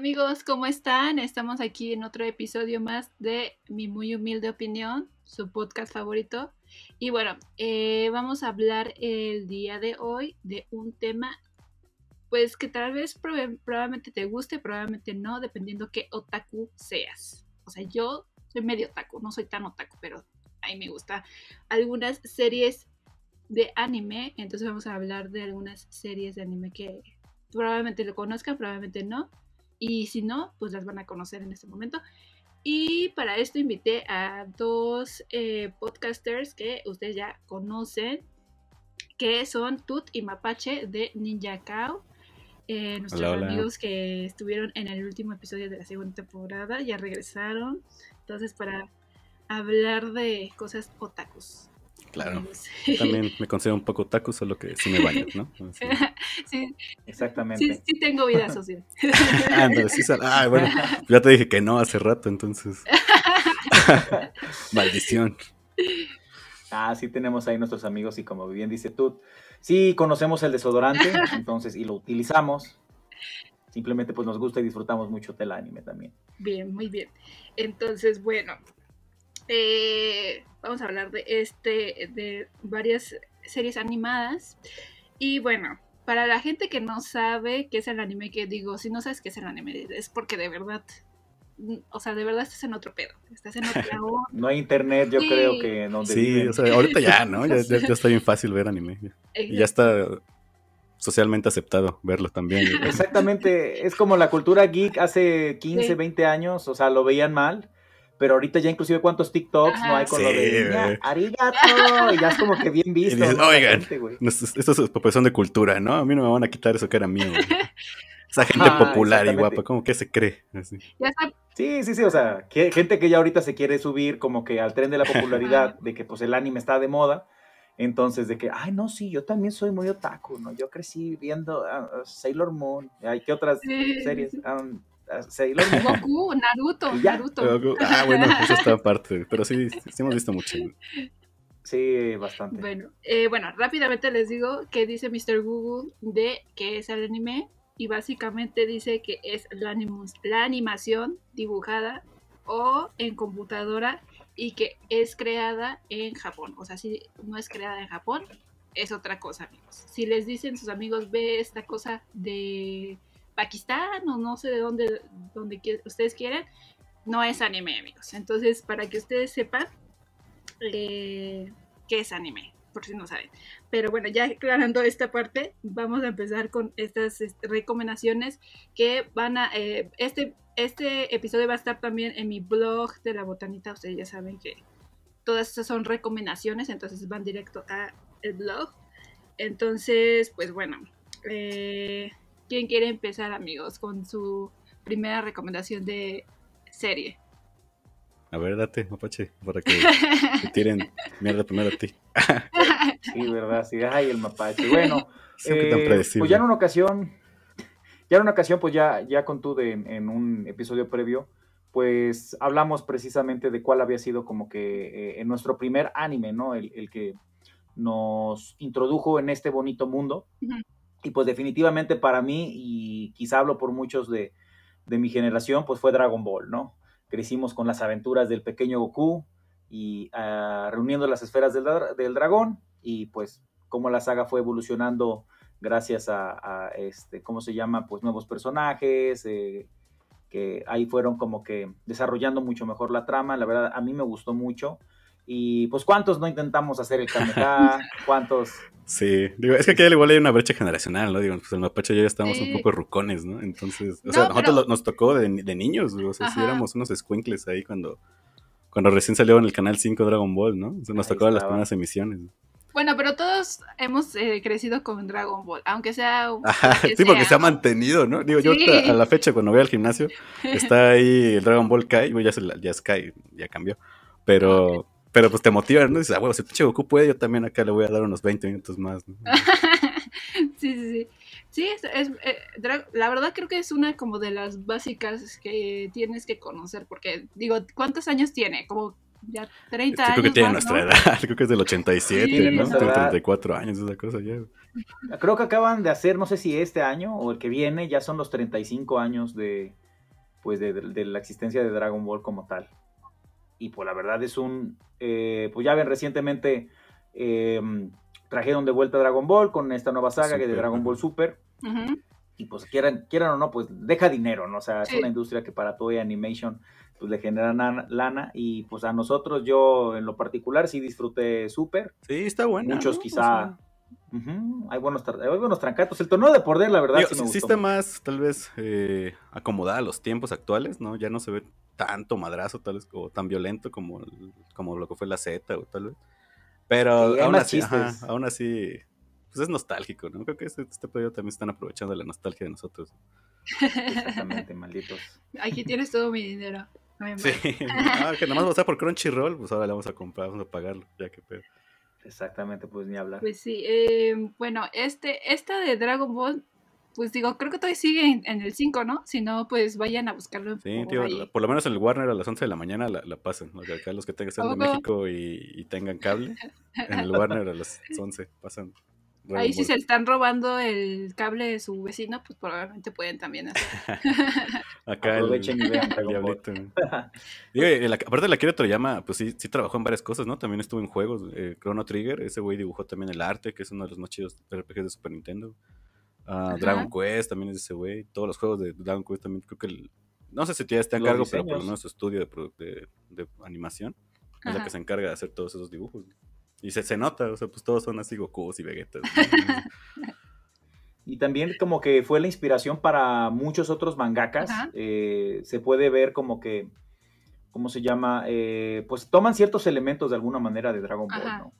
amigos, ¿cómo están? Estamos aquí en otro episodio más de Mi Muy Humilde Opinión, su podcast favorito. Y bueno, eh, vamos a hablar el día de hoy de un tema, pues que tal vez probablemente te guste, probablemente no, dependiendo qué otaku seas. O sea, yo soy medio otaku, no soy tan otaku, pero ahí me gusta algunas series de anime, entonces vamos a hablar de algunas series de anime que probablemente lo conozcan, probablemente no y si no, pues las van a conocer en este momento. Y para esto invité a dos eh, podcasters que ustedes ya conocen, que son Tut y Mapache de Ninja Cow. Eh, nuestros amigos que estuvieron en el último episodio de la segunda temporada ya regresaron. Entonces, para hablar de cosas otakus. Claro. También me considero un poco taco, solo que sí me baño, ¿no? Sí. Exactamente. Sí, sí, tengo vida social. ah, bueno, ya te dije que no hace rato, entonces. Maldición. Ah, sí tenemos ahí nuestros amigos y como bien dice tú, sí conocemos el desodorante, entonces, y lo utilizamos. Simplemente pues nos gusta y disfrutamos mucho del anime también. Bien, muy bien. Entonces, bueno, este, vamos a hablar de este, de varias series animadas. Y bueno, para la gente que no sabe qué es el anime, que digo, si no sabes qué es el anime, es porque de verdad, o sea, de verdad estás en otro pedo, estás en otro No hay internet, yo creo que no. sí, o sea, ahorita ya, ¿no? Ya, está bien fácil ver anime. Y ya está socialmente aceptado verlo también. Exactamente, es como la cultura geek hace 15, 20 años, o sea, lo veían mal pero ahorita ya inclusive cuántos TikToks no hay con lo de arigato, y ya es como que bien visto. Oigan, esto es de cultura, ¿no? A mí no me van a quitar eso que era mío. Esa gente ah, popular y guapa, ¿cómo que se cree? Sí, sí, sí, o sea, gente que ya ahorita se quiere subir como que al tren de la popularidad, de que pues el anime está de moda, entonces de que, ay, no, sí, yo también soy muy otaku, ¿no? Yo crecí viendo ah, ah, Sailor Moon, hay que otras series, um, Goku, Naruto, Naruto. Ah, bueno, pues eso está aparte, pero sí, hemos visto mucho. Sí, bastante. Bueno, eh, bueno, rápidamente les digo que dice Mr. Google de qué es el anime. Y básicamente dice que es la, la animación dibujada o en computadora y que es creada en Japón. O sea, si no es creada en Japón, es otra cosa, amigos. Si les dicen sus amigos, ve esta cosa de Pakistán o no sé de dónde, ustedes quieren, no es anime, amigos. Entonces, para que ustedes sepan eh, qué es anime, por si no saben. Pero bueno, ya aclarando esta parte, vamos a empezar con estas este, recomendaciones que van a... Eh, este, este episodio va a estar también en mi blog de la botanita, ustedes ya saben que todas estas son recomendaciones, entonces van directo a el blog. Entonces, pues bueno, eh, ¿Quién quiere empezar, amigos, con su primera recomendación de serie? A ver, date, mapache, para que te tiren mierda primero a ti. sí, verdad, sí, ay, el mapache. Bueno, eh, pues ya en una ocasión, ya en una ocasión, pues ya, ya contuve en, en un episodio previo, pues hablamos precisamente de cuál había sido como que eh, en nuestro primer anime, ¿no? El, que nos introdujo en este bonito mundo. Y pues definitivamente para mí, y quizá hablo por muchos de, mi generación, pues fue Dragon Ball, ¿no? Crecimos con las aventuras del pequeño Goku y ah, reuniendo las esferas del, dragón y pues cómo la saga fue evolucionando gracias a, este, ¿cómo se llama? Pues nuevos personajes, eh, que ahí fueron como que desarrollando mucho mejor la trama. La verdad, a mí me gustó mucho. Y pues, ¿cuántos no intentamos hacer el cambio ¿Cuántos? Sí, es que aquí igual hay una brecha generacional, ¿no? Digo, pues el mapache ya estábamos un poco rucones, ¿no? Entonces, o sea, nosotros nos tocó de, de niños, o sea, sí éramos unos escuincles ahí cuando, cuando recién salió en el canal 5 Dragon Ball, ¿no? nos tocó las primeras emisiones. Bueno, pero todos hemos eh, crecido con Dragon Ball, aunque sea... sí, porque se ha mantenido, ¿no? Digo, yo a la fecha cuando voy al gimnasio, está ahí el Dragon Ball Kai, ya, es, ya ya cambió, pero ah, pero pues te motiva, ¿no? Dices, ah, bueno, si pinche Goku puede, yo también acá le voy a dar unos 20 minutos más, sí, sí, sí. Sí, es, eh, la verdad creo que es una como de las básicas que tienes que conocer, porque digo, ¿cuántos años tiene? Como ya 30 Yo Creo que tiene nuestra edad, creo que es del 87, ¿no? 34 años esa cosa ya. Creo que acaban de hacer, no sé si este año o el que viene, ya son los 35 años de pues de la existencia de Dragon Ball como tal y pues la verdad es un, eh, pues ya ven recientemente em, trajeron de vuelta Dragon Ball con esta nueva saga que de Dragon Ball Super. Y pues quieran, quieran o no, pues deja dinero, ¿no? O sea, es una industria que para Toy Animation pues le genera lana y pues a nosotros yo en lo particular sí disfruté Super. Sí, está bueno. Muchos quizá hay, buenos trancatos. El tono de poder, la verdad, Digo, sí más, tal vez, eh, acomodada a los tiempos actuales, ¿no? Ya no se ve tanto madrazo, tal vez, o tan violento como, como lo que fue la Z, o tal vez. Pero aún, así, pues es nostálgico, ¿no? Creo que este, este periodo también están aprovechando la nostalgia de nosotros. Exactamente, malditos. Aquí tienes todo mi dinero. sí, que nada más va a por Crunchyroll, pues ahora le vamos a comprar, vamos a pagarlo, ya que pedo. Exactamente, pues ni hablar. Pues sí, em, bueno, este, esta de Dragon Ball, pues digo, creo que todavía sigue en, el 5, ¿no? Si no, pues vayan a buscarlo. Sí, tío, por lo menos en el Warner a las 11 de la mañana la, la pasan. Los, acá los que tengan, ser de México y, y, tengan cable, en el Warner a las 11 pasan Ahí si se están robando el cable de su vecino, pues probablemente pueden también hacer. Acá el, diablito. la, aparte la pues sí, trabajó en varias cosas, ¿no? También estuvo en juegos, eh, Chrono Trigger, ese güey dibujó también el arte, que es uno de los más chidos RPGs de Super Nintendo. Ah, Dragon Quest también es ese güey, todos los juegos de Dragon Quest también creo que no sé si ya está en cargo, pero por lo menos su estudio de, animación es la que se encarga de hacer todos esos dibujos. Y se, nota, o sea, pues todos son así Goku y Vegeta. y también como que fue la inspiración para muchos otros mangakas. Eh, se puede ver como que, ¿cómo se llama? Eh, pues toman ciertos elementos de alguna manera de Dragon Ball, ¿no?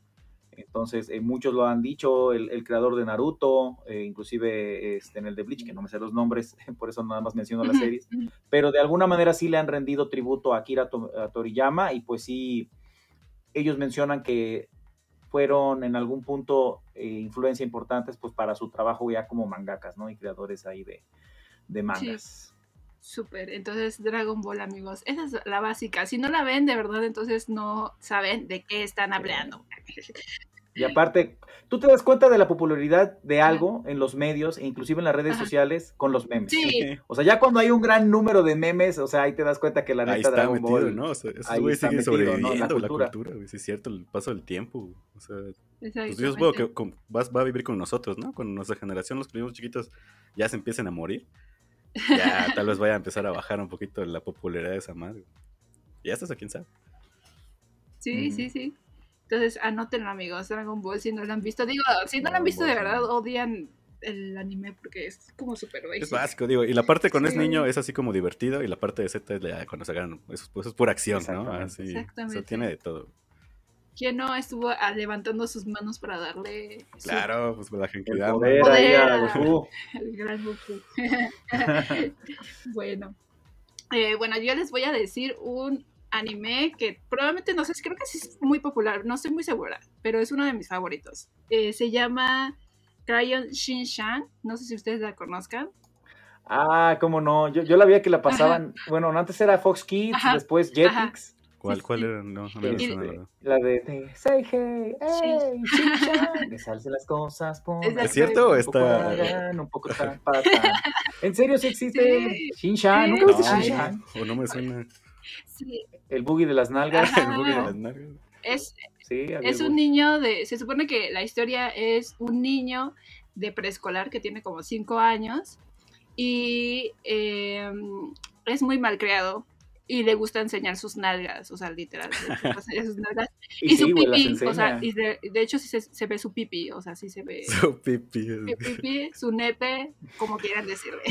Entonces, eh, muchos lo han dicho, el, creador de Naruto, inclusive este, en el de Bleach, que no me sé los nombres, por eso nada más menciono las series, pero de alguna manera sí le han rendido tributo a Akira Toriyama y pues sí, ellos mencionan que fueron en algún punto eh, influencia importantes pues para su trabajo ya como mangakas, ¿no? Y creadores ahí de, de mangas. Súper, entonces Dragon Ball amigos, esa es la básica. Si no la ven de verdad, entonces no saben de qué están hablando. Y aparte, tú te das cuenta de la popularidad de algo en los medios, e inclusive en las redes sociales, con los memes. O sea, ya cuando hay un gran número de memes, o sea, ahí te das cuenta que la neta de está Dragon ¿no? O sea, la cultura, güey. es cierto, el paso del tiempo. O sea, pues Dios, que vas, va a vivir con nosotros, ¿no? Con nuestra generación, los primeros chiquitos ya se empiecen a morir. Ya tal vez vaya a empezar a bajar un poquito la popularidad de esa madre. ¿Ya estás a quién sabe. Sí, sí, sí. Entonces, anótenlo, amigos, Dragon Ball, si no lo han visto. Digo, si no lo han visto de verdad, odian el anime porque es como súper básico. Es básico, digo. Y la parte con ese es niño es así como divertido y la parte de Z es cuando se ganan eso, es pura acción, ¿no? Así, Exactamente. Eso tiene de todo. ¿Quién no estuvo ah, levantando sus manos para darle? Claro, pues la gente da poder, El gran Goku. bueno. Eh, bueno, yo les voy a decir un anime que probablemente no sé, creo que es muy popular, no estoy muy segura, pero es uno de mis favoritos. Eh, se llama Crayon Shinshan, no sé si ustedes la conozcan. Ah, cómo no, yo, yo la vi que la pasaban, bueno, antes era Fox Kids, después Jetix. ¿Cuál, ¿Cuál era? No, no me la, la de, Say Hey, hey, salen las cosas. ¿Es cierto Un ¿En serio sí existe Shinshan? ¿Nunca no, shin Shinshan? O no me suena. El buggy de las nalgas. Es, un niño de. Se supone que la historia es un niño de preescolar que tiene como cinco años y em, es muy mal creado y le gusta enseñar sus nalgas, o sea, literal. y, su pipí, o sea, y de, hecho sí se, ve su pipí, o sea, sí se ve. Su pipí. Su pipi, su nepe, como quieran decirle.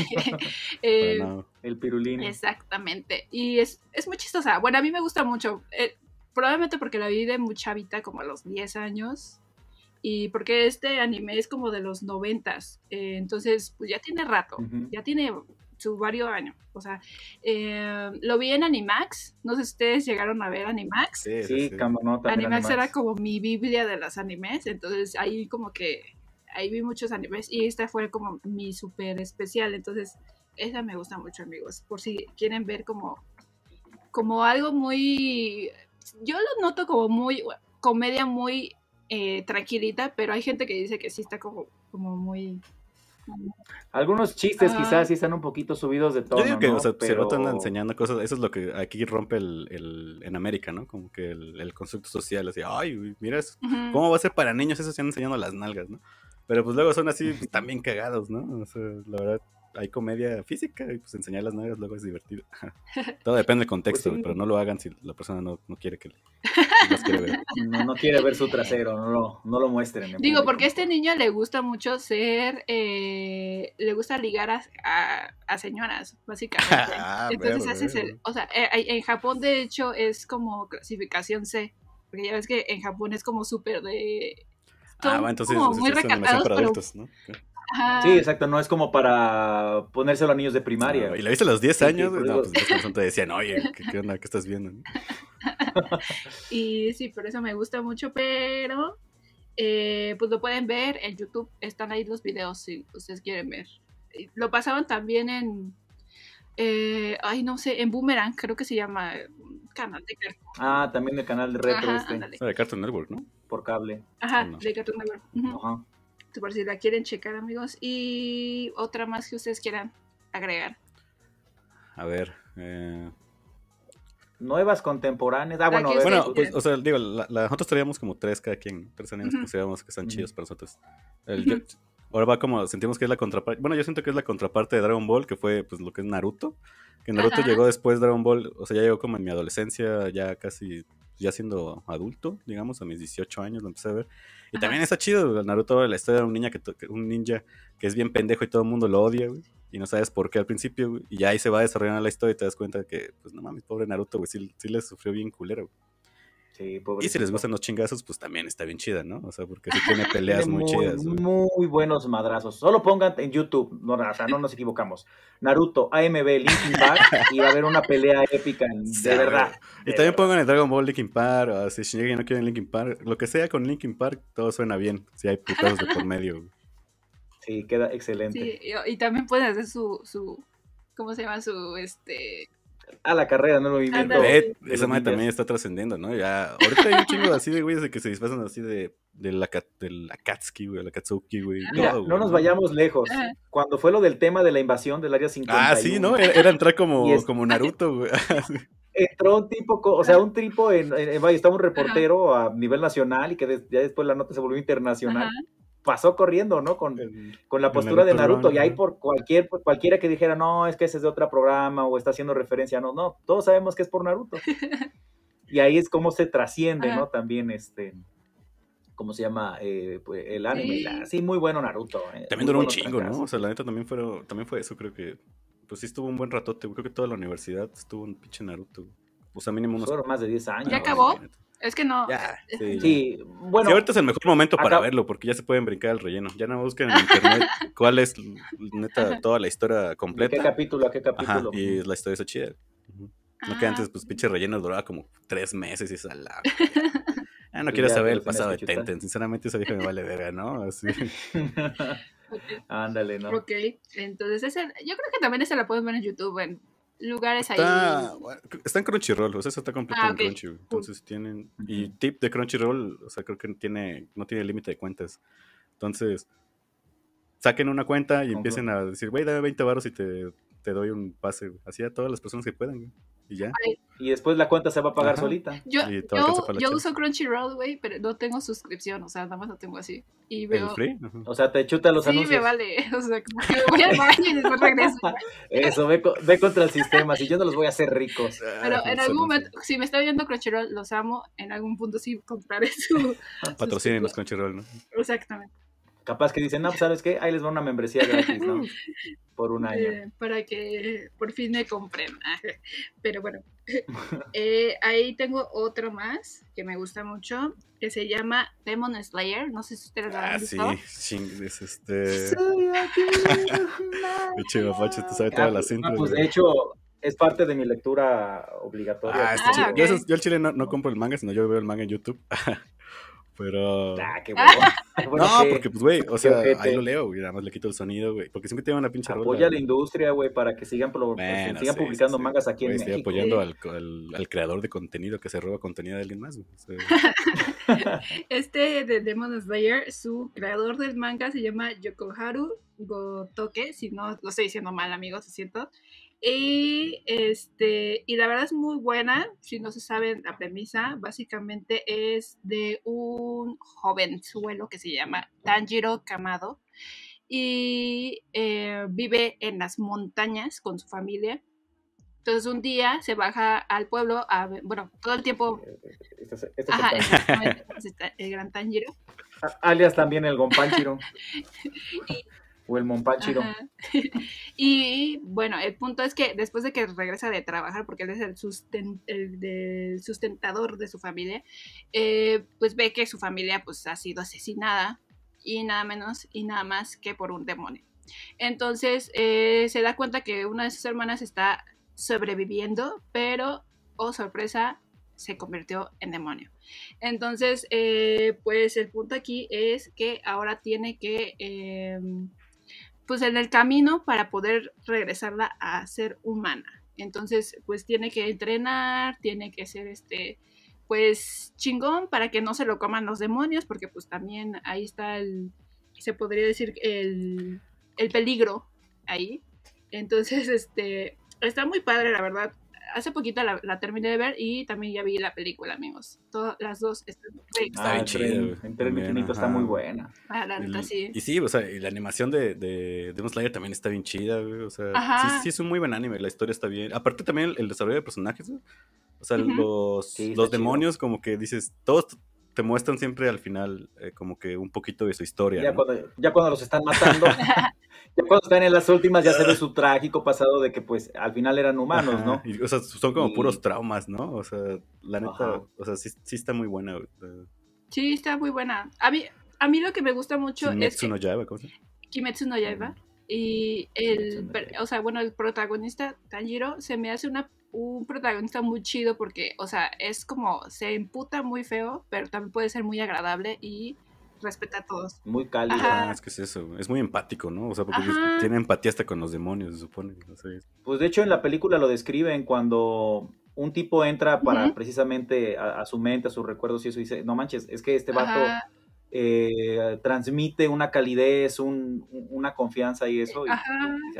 Em, el pirulín. Exactamente. Y es, muy chistosa. Bueno, a mí me gusta mucho. Eh, probablemente porque la vi de muchavita, como a los 10 años. Y porque este anime es como de los 90s, eh, entonces pues ya tiene rato, ya tiene su varios años. O sea, eh, lo vi en Animax. No sé si ustedes llegaron a ver Animax. Sí, sí, Animax, era como mi Biblia de los animes. Entonces ahí como que ahí vi muchos animes y esta fue como mi súper especial. Entonces, esa me gusta mucho, amigos. Por si quieren ver como, como algo muy. Yo lo noto como muy. Comedia muy eh, tranquilita, pero hay gente que dice que sí está como, como muy algunos chistes quizás sí están un poquito subidos de todo Yo digo que o sea, se enseñando cosas, eso es lo que aquí rompe el, en América, ¿no? Como que el, concepto social, así, ay, mira, eso, ¿cómo va a ser para niños eso si están enseñando las nalgas, ¿no? Pero pues luego son así pues, también cagados, ¿no? la verdad, hay comedia física y pues enseñar las nalgas luego es divertido. Todo depende del contexto, pues pero no lo hagan si la persona no, no quiere que ver. No, quiere ver su trasero, no lo, muestren. Digo, porque a este niño le gusta mucho ser, eh, le gusta ligar a, a, señoras, básicamente. Ah, entonces o sea, eh, en Japón de hecho es como clasificación C, porque ya ves que en Japón es como súper de... ah, entonces, muy recatados, pero, Sí, exacto, no es como para ponérselo a niños de primaria. Ah, y la viste a los 10 años, no, pues entonces te decían, oye, ¿qué, onda? ¿Qué estás viendo? y sí, por eso me gusta mucho, pero eh, pues lo pueden ver en YouTube, están ahí los videos si ustedes quieren ver. Lo pasaban también en, eh, ay no sé, en Boomerang, creo que se llama, canal de Cartoon. Ah, también el canal de retro este. Ah, de Cartoon Network, ¿no? Por cable. Ajá, de Cartoon Network. Ajá por si la quieren checar, amigos. Y otra más que ustedes quieran agregar. A ver. Eh, Nuevas contemporáneas. Ah, bueno, bueno pues, o sea, digo, nosotros traíamos como tres cada quien, tres animes que consideramos que están chidos para nosotros. ahora va como, sentimos que es la contraparte. Bueno, yo siento que es la contraparte de Dragon Ball, que fue pues lo que es Naruto. Que Naruto llegó después de Dragon Ball, o sea, ya llegó como en mi adolescencia, ya casi ya siendo adulto, digamos, a mis 18 años lo empecé a ver. Y también está chido, Naruto, la historia de un, niña que un ninja que es bien pendejo y todo el mundo lo odia, güey. Y no sabes por qué al principio, güey. Y ahí se va desarrollando la historia y te das cuenta que, pues no mames, pobre Naruto, güey, sí, sí le sufrió bien culero, güey. Y si les gustan los chingazos, pues también está bien chida, ¿no? O sea, porque sí tiene peleas muy, chidas. Muy buenos madrazos. Solo pongan en YouTube, no, o sea, no nos equivocamos. Naruto, AMB, Linkin Park, y va a haber una pelea épica, de verdad. Y también pongan en Dragon Ball Linkin Park, o si no quieren Linkin Park, lo que sea con Linkin Park, todo suena bien, si hay putados de por medio. Sí, queda excelente. y, también pueden hacer su, su, ¿cómo se llama? Su, este, a la carrera, no lo viviendo. Eh, esa madre también está trascendiendo, ¿no? Ya, ahorita hay un chingo así de güeyes de que se disfrazan así de, de la, de la Katsuki, güey, la Katsuki, güey. no nos vayamos lejos. Cuando fue lo del tema de la invasión del área 51. Ah, sí, ¿no? Era, entrar como, como Naruto, güey. entró un tipo, o sea, un tipo en, en, estaba un reportero a nivel nacional y que ya después la nota se volvió internacional pasó corriendo, ¿no? Con, con la postura de Naruto. y ahí por cualquier, pues, cualquiera que dijera, no, es que ese es de otro programa o está haciendo referencia, no, no, todos sabemos que es por Naruto. y ahí es como se trasciende, ¿no? También este. ¿Cómo se llama? Eh, pues, el anime. Sí. muy bueno Naruto. Eh, también duró un chingo, ¿no? O sea, la neta también, fue, también fue eso, creo que. Pues sí estuvo un buen ratote. Creo que toda la universidad estuvo un pinche Naruto. O sea, mínimo pues, más de 10 años. ¿Ya acabó? Es que no. Ya, sí, bueno. ahorita es el mejor momento para verlo, porque ya se pueden brincar el relleno. Ya no busquen en internet cuál es neta toda la historia completa. ¿Qué capítulo? qué capítulo? Ajá, y la historia es chida. No que ah, antes, pues pinche relleno duraba como tres meses y salaba, ah, no quiero pues saber el pasado de Tenten. Sinceramente, esa vieja me vale verga, ¿no? Así. Ándale, ¿no? Ok, entonces ese, yo creo que también esa la pueden ver en YouTube en lugares ahí. Está en Crunchyroll, o sea, eso está completo ah, en Crunchyroll. Entonces tienen. Y tip de Crunchyroll, o sea, creo que tiene, no tiene límite de cuentas. Entonces, saquen una cuenta y empiecen a decir, güey, dame 20 baros y te, te doy un pase. Así a todas las personas que puedan. Y ya. Y después la cuenta se va a pagar solita. Yo, yo, uso Crunchyroll, güey, pero no tengo suscripción, o sea, nada más lo tengo así. Y veo... O sea, te chuta los anuncios. Sí, me vale. O sea, como Eso, ve, ve, contra el sistema, si yo no los voy a hacer ricos. Ah, pero en algún momento, si me está viendo Crunchyroll, los amo, en algún punto sí compraré su... Ah, Patrocinen los Crunchyroll, ¿no? Exactamente. Capaz que dicen, no, pues, sabes qué, ahí les va una membresía gratis, ¿no? Por un año. para que por fin me compren. Pero bueno, eh, ahí tengo otro más que me gusta mucho, que se llama Demon Slayer. No sé si ustedes lo han visto. Ah, sí, es este... de chido, Tú sabes toda todas ah, pues, pues de hecho, es parte de mi lectura obligatoria. Ah, ah yo, el chile no, no, compro el manga, sino yo veo el manga en YouTube. Pero. Ah, qué ah, bueno. no, porque, pues, güey, o sea, ahí lo leo, güey. Nada más le quito el sonido, güey. Porque siempre tiene una pinche rola. Apoya a la industria, güey, para que sigan, sigan publicando mangas aquí en estoy México. Estoy apoyando al, al, creador de contenido que se roba contenido de alguien más, güey. este de Demon Slayer, su creador del manga se llama Yokoharu Gotoke. Si no lo estoy diciendo mal, amigos, lo siento. Y, este, y la verdad es muy buena, si no se saben la premisa, básicamente es de un joven jovenzuelo que se llama Tanjiro Kamado y eh, vive en las montañas con su familia. Entonces un día se baja al pueblo, a, bueno, todo el tiempo... Este el, gran Tanjiro. alias también el Gompanchiro. y o el Monpachiro. Y bueno, el punto es que después de que regresa de trabajar, porque él es el, sustentador de su familia, eh, pues ve que su familia pues ha sido asesinada y nada menos y nada más que por un demonio. Entonces eh, se da cuenta que una de sus hermanas está sobreviviendo, pero, oh sorpresa, se convirtió en demonio. Entonces, eh, pues el punto aquí es que ahora tiene que em, pues en el camino para poder regresarla a ser humana. Entonces, pues tiene que entrenar, tiene que ser este, pues chingón para que no se lo coman los demonios, porque pues también ahí está el, se podría decir, el, el peligro ahí. Entonces, este, está muy padre, la verdad hace poquito la, terminé de ver y también ya vi la película, amigos. las dos están ah, Está bien chido. está muy buena. Ah, y sí, o sea, la animación de, Demon Slayer también está bien chida, O sea, sí, es un muy buen anime, la historia está bien. Aparte también el, desarrollo de personajes, O sea, los, demonios, como que dices, todos te muestran siempre al final eh, como que un poquito de su historia. Ya, cuando, ya cuando los están matando, ya cuando están en las últimas, ya se ve su trágico pasado de que pues al final eran humanos, ¿no? o sea, son como puros traumas, ¿no? O sea, la neta, o sea, sí, está muy buena. Sí, está muy buena. A mí, lo que me gusta mucho es... Kimetsu no Yaiba, ¿cómo se llama? Kimetsu no Yaiba. Y el, o sea, bueno, el protagonista, Tanjiro, se me hace una un protagonista muy chido porque, o sea, es como se imputa muy feo, pero también puede ser muy agradable y respeta a todos. Muy cálido. Ah, es que es eso, es muy empático, ¿no? O sea, porque tiene empatía hasta con los demonios, se supone. Pues de hecho en la película lo describen cuando un tipo entra para precisamente a, su mente, a sus recuerdos y eso dice, no manches, es que este vato eh, transmite una calidez, un, una confianza y eso. Eh,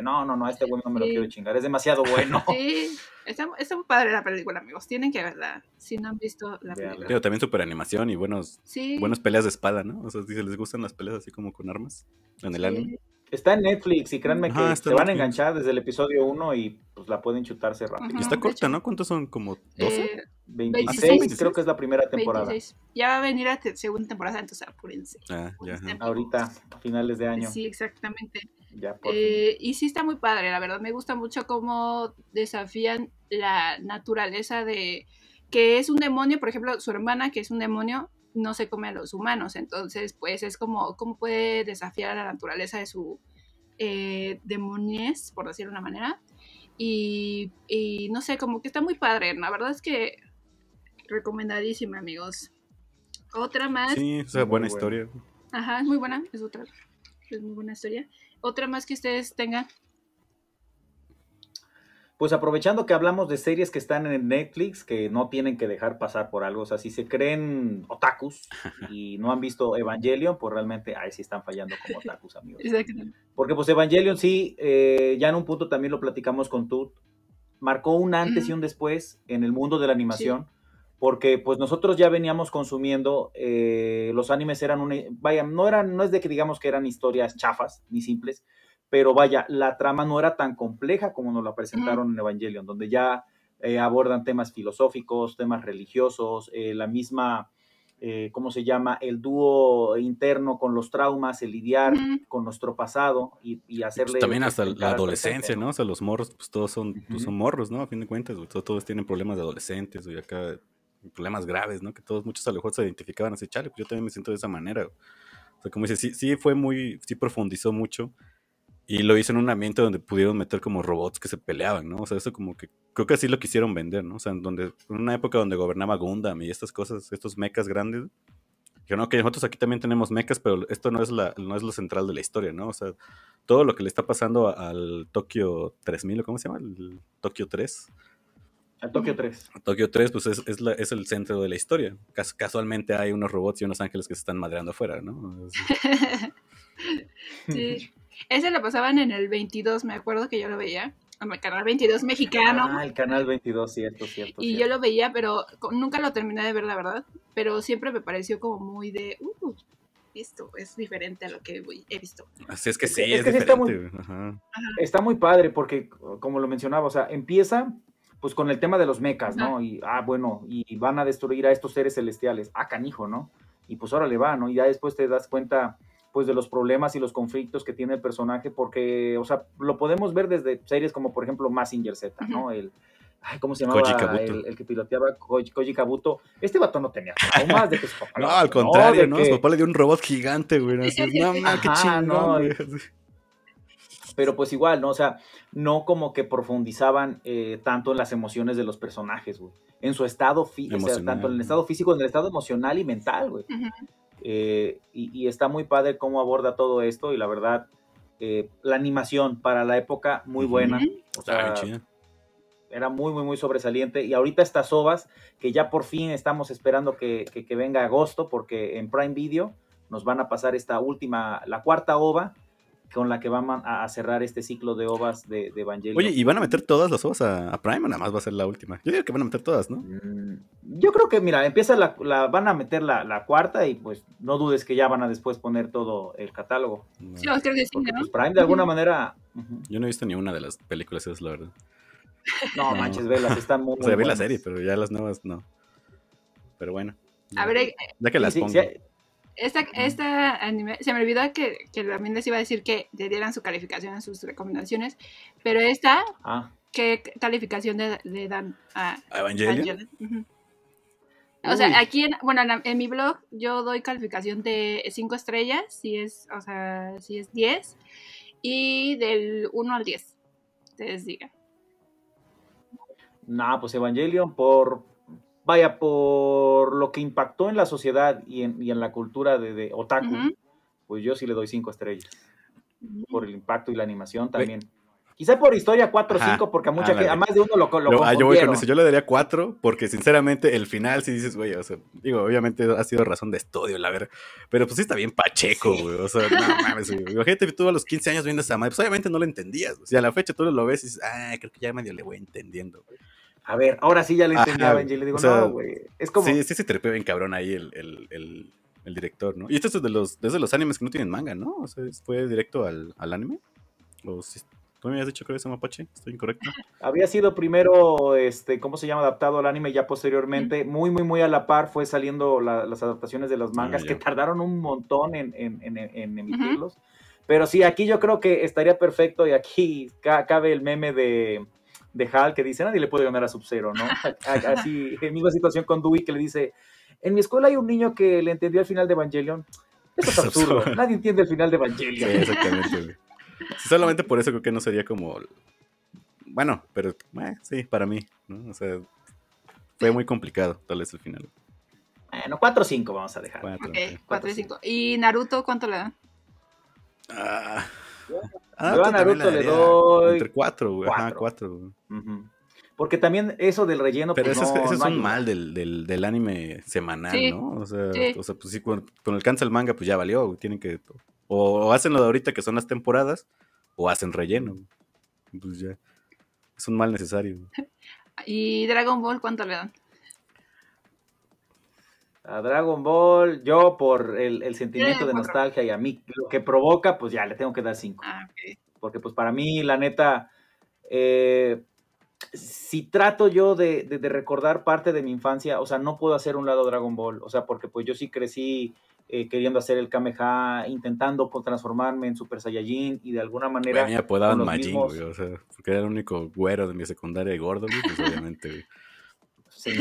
no, no, no, este güey no me lo quiero chingar, es demasiado bueno. Sí, está, muy padre la película, amigos. Tienen que verla si no han visto la película. Pero también super animación y buenos, buenas peleas de espada, ¿no? O sea, si les gustan las peleas así como con armas en el anime. Está en Netflix y créanme que se van a enganchar desde el episodio 1 y pues la pueden chutarse rápido. está corta, ¿no? ¿Cuántos son? ¿Como 12? Eh, 26, creo que es la primera temporada. 26. Ya va a venir la segunda temporada, entonces apúrense. Ah, ya, Ahorita, a finales de año. Sí, exactamente. Eh, y sí está muy padre, la verdad me gusta mucho cómo desafían la naturaleza de que es un demonio, por ejemplo, su hermana que es un demonio, no se come a los humanos. Entonces, pues es como, ¿cómo puede desafiar a la naturaleza de su eh, por decirlo de una manera? Y, no sé, como que está muy padre. La verdad es que recomendadísima, amigos. Otra más. Sí, es buena historia. Ajá, es muy buena, es otra. Es muy buena historia. Otra más que ustedes tengan pues aprovechando que hablamos de series que están en Netflix, que no tienen que dejar pasar por algo, o sea, si se creen otakus y no han visto Evangelion, pues realmente ahí sí están fallando como otakus, amigos. Porque pues Evangelion sí, eh, ya en un punto también lo platicamos con Tut, marcó un antes y un después en el mundo de la animación. porque pues nosotros ya veníamos consumiendo, eh, los animes eran un, vaya, no eran, no es de que digamos que eran historias chafas ni simples, pero vaya, la trama no era tan compleja como nos la presentaron en Evangelion, donde ya eh, abordan temas filosóficos, temas religiosos, eh, la misma, eh, ¿cómo se llama? El dúo interno con los traumas, el lidiar con nuestro pasado y, pues, hacerle... también hasta este la adolescencia, ¿no? O sea, los morros, pues todos son, pues, son morros, ¿no? A fin de cuentas, todos, tienen problemas de adolescentes, y acá problemas graves, ¿no? Que todos, muchos a lo mejor se identificaban así, chale, pues yo también me siento de esa manera. O sea, como dice, sí, sí fue muy, sí profundizó mucho y lo hizo en un ambiente donde pudieron meter como robots que se peleaban, ¿no? O sea, eso como que creo que así lo quisieron vender, ¿no? O sea, en, donde, en una época donde gobernaba Gundam y estas cosas, estos mechas grandes, dijeron, que nosotros aquí también tenemos mechas, pero esto no es, la, no es lo central de la historia, ¿no? O sea, todo lo que le está pasando al Tokio 3000, ¿cómo se llama? El Tokio 3. El Tokio 3. Tokio 3, pues es, es, el centro de la historia. casualmente hay unos robots y unos ángeles que se están madreando afuera, ¿no? sí. Ese lo pasaban en el 22, me acuerdo que yo lo veía. En el canal 22 mexicano. Ah, el canal 22, cierto, cierto. Y yo lo veía, pero nunca lo terminé de ver, la verdad. Pero siempre me pareció como muy de. Uh, esto es diferente a lo que he visto. Así es que sí, es, diferente. Está muy, padre porque, como lo mencionaba, o sea, empieza pues con el tema de los mecas, ¿no? Y, ah, bueno, y van a destruir a estos seres celestiales. Ah, canijo, ¿no? Y pues ahora le va, ¿no? Y ya después te das cuenta pues de los problemas y los conflictos que tiene el personaje, porque, o sea, lo podemos ver desde series como por ejemplo Massinger Z, ¿no? El, Ay, ¿Cómo se llamaba? El, que piloteaba Koji, Kabuto. Este vato no tenía más de que su papá. no, al contrario, ¿no? Su papá le dio un robot gigante, güey. No, qué chingón, Pero pues igual, ¿no? O sea, no como que profundizaban eh, tanto en las emociones de los personajes, güey. En su estado físico, sea, tanto en el estado físico, en el estado emocional y mental, güey. Eh, y, está muy padre cómo aborda todo esto y la verdad, eh, la animación para la época muy buena. Ah, era muy, muy, muy sobresaliente. Y ahorita estas ovas, que ya por fin estamos esperando que, que venga agosto, porque en Prime Video nos van a pasar esta última, la cuarta ova, con la que van a, cerrar este ciclo de ovas de, de Oye, ¿y van a meter todas las ovas a, Prime o nada más va a ser la última? Yo digo que van a meter todas, ¿no? Mm, yo creo que, mira, empieza la, van a meter la, cuarta y pues no dudes que ya van a después poner todo el catálogo. No. Sí, creo que sí, Porque, pues, ¿no? Prime de alguna manera... Yo no he visto ni una de las películas esas, la verdad. No, manches, ve las, están muy... o sea, vi la serie, pero ya las nuevas no. Pero bueno. a ver, ya que las pongo esta, se me olvidó que, también les iba a decir que le dieran su calificación a sus recomendaciones, pero esta, ah. ¿qué calificación le, dan a Evangelion? O sea, aquí, bueno, en, mi blog yo doy calificación de 5 estrellas, si es, o sea, si es 10, y del 1 al 10, ustedes digan. Nah, pues Evangelion por vaya, por lo que impactó en la sociedad y en, y en la cultura de, otaku, pues yo sí le doy cinco estrellas. Por el impacto y la animación también. Quizá por historia 4 o 5, porque a, mucha gente, a más de uno lo, lo ah, yo le daría cuatro porque sinceramente el final si dices, güey, o sea, digo, obviamente ha sido razón de estudio, la verdad. Pero pues sí está bien pacheco, güey. O sea, no mames, güey. tú a los 15 años viendo esa madre, pues obviamente no lo entendías. O sea, a la fecha tú lo ves y dices, ah, creo que ya medio le voy entendiendo, güey a ver, ahora sí ya le entendí a Benji. Le digo, no, güey. Es como. Sí, sí se trepea bien cabrón ahí el, director, ¿no? Y esto es de los, los animes que no tienen manga, ¿no? O sea, fue directo al, anime. O si, tú me habías dicho que es mapache, estoy incorrecto. Había sido primero, este, ¿cómo se llama? Adaptado al anime, ya posteriormente, muy, muy, muy a la par fue saliendo las adaptaciones de las ah, mangas, que tardaron un montón en, en, emitirlos. Pero sí, aquí yo creo que estaría perfecto y aquí cabe el meme de de Hal que dice, nadie le puede ganar a Sub-Zero, ¿no? Así, misma situación con Dewey que le dice, en mi escuela hay un niño que le entendió al final de Evangelion. Eso es absurdo, nadie entiende el final de Evangelion. exactamente. Solamente por eso creo que no sería como... Bueno, pero eh, sí, para mí, ¿no? O sea, fue muy complicado tal vez el final. Bueno, 4 o 5 vamos a dejar. 4, okay, y 5. ¿Y Naruto cuánto le da? Ah... Ah, a Naruto le doy. Entre cuatro, Ajá, cuatro. Porque también eso del relleno. Pero pues ese, es, un mal del, del, anime semanal, ¿no? O sea, o sea, pues sí, cuando, alcanza el manga, pues ya valió, Tienen que. O, hacen lo de ahorita, que son las temporadas, o hacen relleno. Pues ya. Es un mal necesario. ¿Y Dragon Ball cuánto le dan? a Dragon Ball, yo por el, sentimiento de nostalgia y a mí lo que provoca, pues ya le tengo que dar 5. Ah, porque pues para mí, la neta, eh, si trato yo de, recordar parte de mi infancia, o sea, no puedo hacer un lado Dragon Ball, o sea, porque pues yo sí crecí eh, queriendo hacer el Kameha, intentando pues, transformarme en Super Saiyajin y de alguna manera... Bueno, me apodaban Majin, o sea, porque era el único güero de mi secundaria y gordo, pues obviamente, Sí,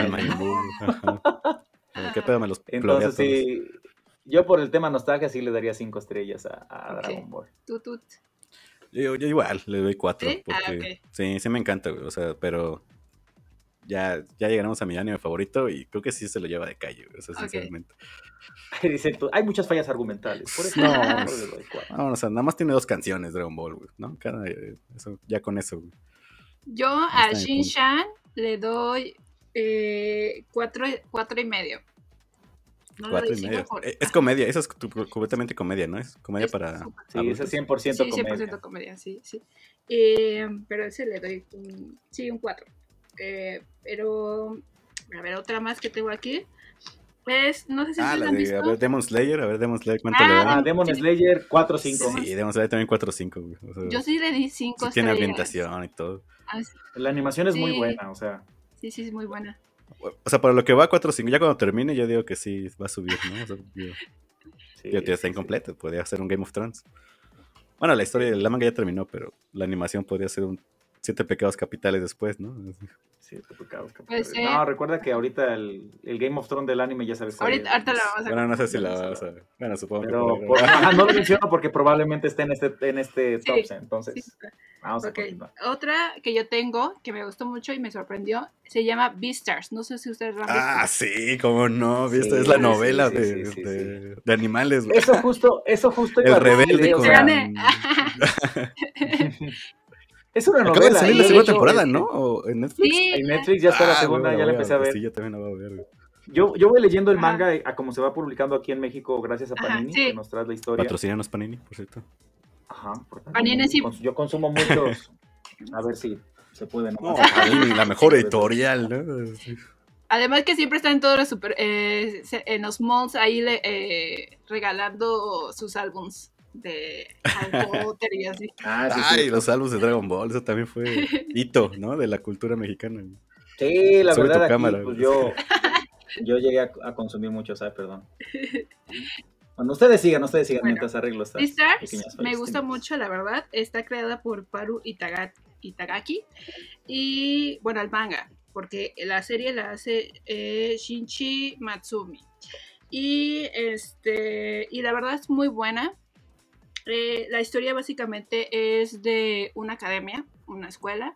pedo me los Entonces, sí, yo por el tema nostalgia sí le daría cinco estrellas a, Dragon Ball. Yo, igual le doy cuatro. ¿Sí? Ah, porque, sí, me encanta, O sea, pero ya, ya llegaremos a mi anime favorito y creo que sí se lo lleva de calle, hay muchas fallas argumentales. Por eso no, le doy o sea, nada más tiene dos canciones Dragon Ball, ¿no? ya con eso, Yo a Shin Shan le doy eh, cuatro, cuatro y medio cuatro y medio. Eh, es comedia, eso es completamente comedia, ¿no? Es comedia para. Sí, eso es 100%, sí, comedia. 100% comedia, sí, sí. Eh, pero ese le doy un, sí, un 4. Eh, pero, a ver, otra más que tengo aquí. Pues, no sé si ah, la de, visto. A ver, Demon Slayer, a ver, Demon Slayer, ¿cuánto ah, le da? Ah, Demon Slayer 4-5. Sí, Demon Slayer también 4-5. O Yo sí le di 5 sí Tiene ambientación y todo. Ah, la animación es muy buena, o sea. Sí, sí, es muy buena o sea, para lo que va a 4 5, ya cuando termine, yo digo que sí va a subir, ¿no? sí, está incompleto, podría ser un Game of Thrones. Bueno, la historia de la manga ya terminó, pero la animación podría ser un siete pecados capitales después, ¿no? Siete pecados capitales. no, recuerda que ahorita el, el, Game of Thrones del anime ya sabes. Ahorita, ahorita la vamos a ver. Bueno, no sé si la vas a. ver. Bueno, supongo que. no lo menciono porque probablemente esté en este, en este top, ¿eh? entonces. Vamos a continuar. Otra que yo tengo que me gustó mucho y me sorprendió se llama Beastars. No sé si ustedes la han visto. Ah, sí, cómo no. es la novela de, de, animales. Eso justo, eso justo. El rebelde. Es una Acaba la segunda temporada, ¿no? en Netflix? En Netflix ya está la ah, segunda, ya la empecé a ver. Sí, yo también la voy a ver. Yo, voy leyendo el manga a eh, como se va publicando aquí en México, gracias a Panini, que nos trae la historia. Patrocinanos, Panini, por cierto. Ajá, por Panini sí. yo consumo muchos. a ver si se pueden. No, Panini, la mejor editorial, ¿no? Además que siempre están todos los super, eh, en los malls ahí eh, regalando sus álbums de y así. Ah, sí, los álbumes de Dragon Ball, eso también fue hito, ¿no? De la cultura mexicana. Sí, la verdad, pues, yo, yo llegué a, consumir mucho, ¿sabes? Perdón. Bueno, ustedes sigan, ustedes sigan mientras arreglo me gusta mucho, la verdad. Está creada por Paru Itagaki y, bueno, el manga, porque la serie la hace eh, Shinchi Matsumi. Y, este, y la verdad es muy buena. Eh, la historia básicamente es de una academia, una escuela,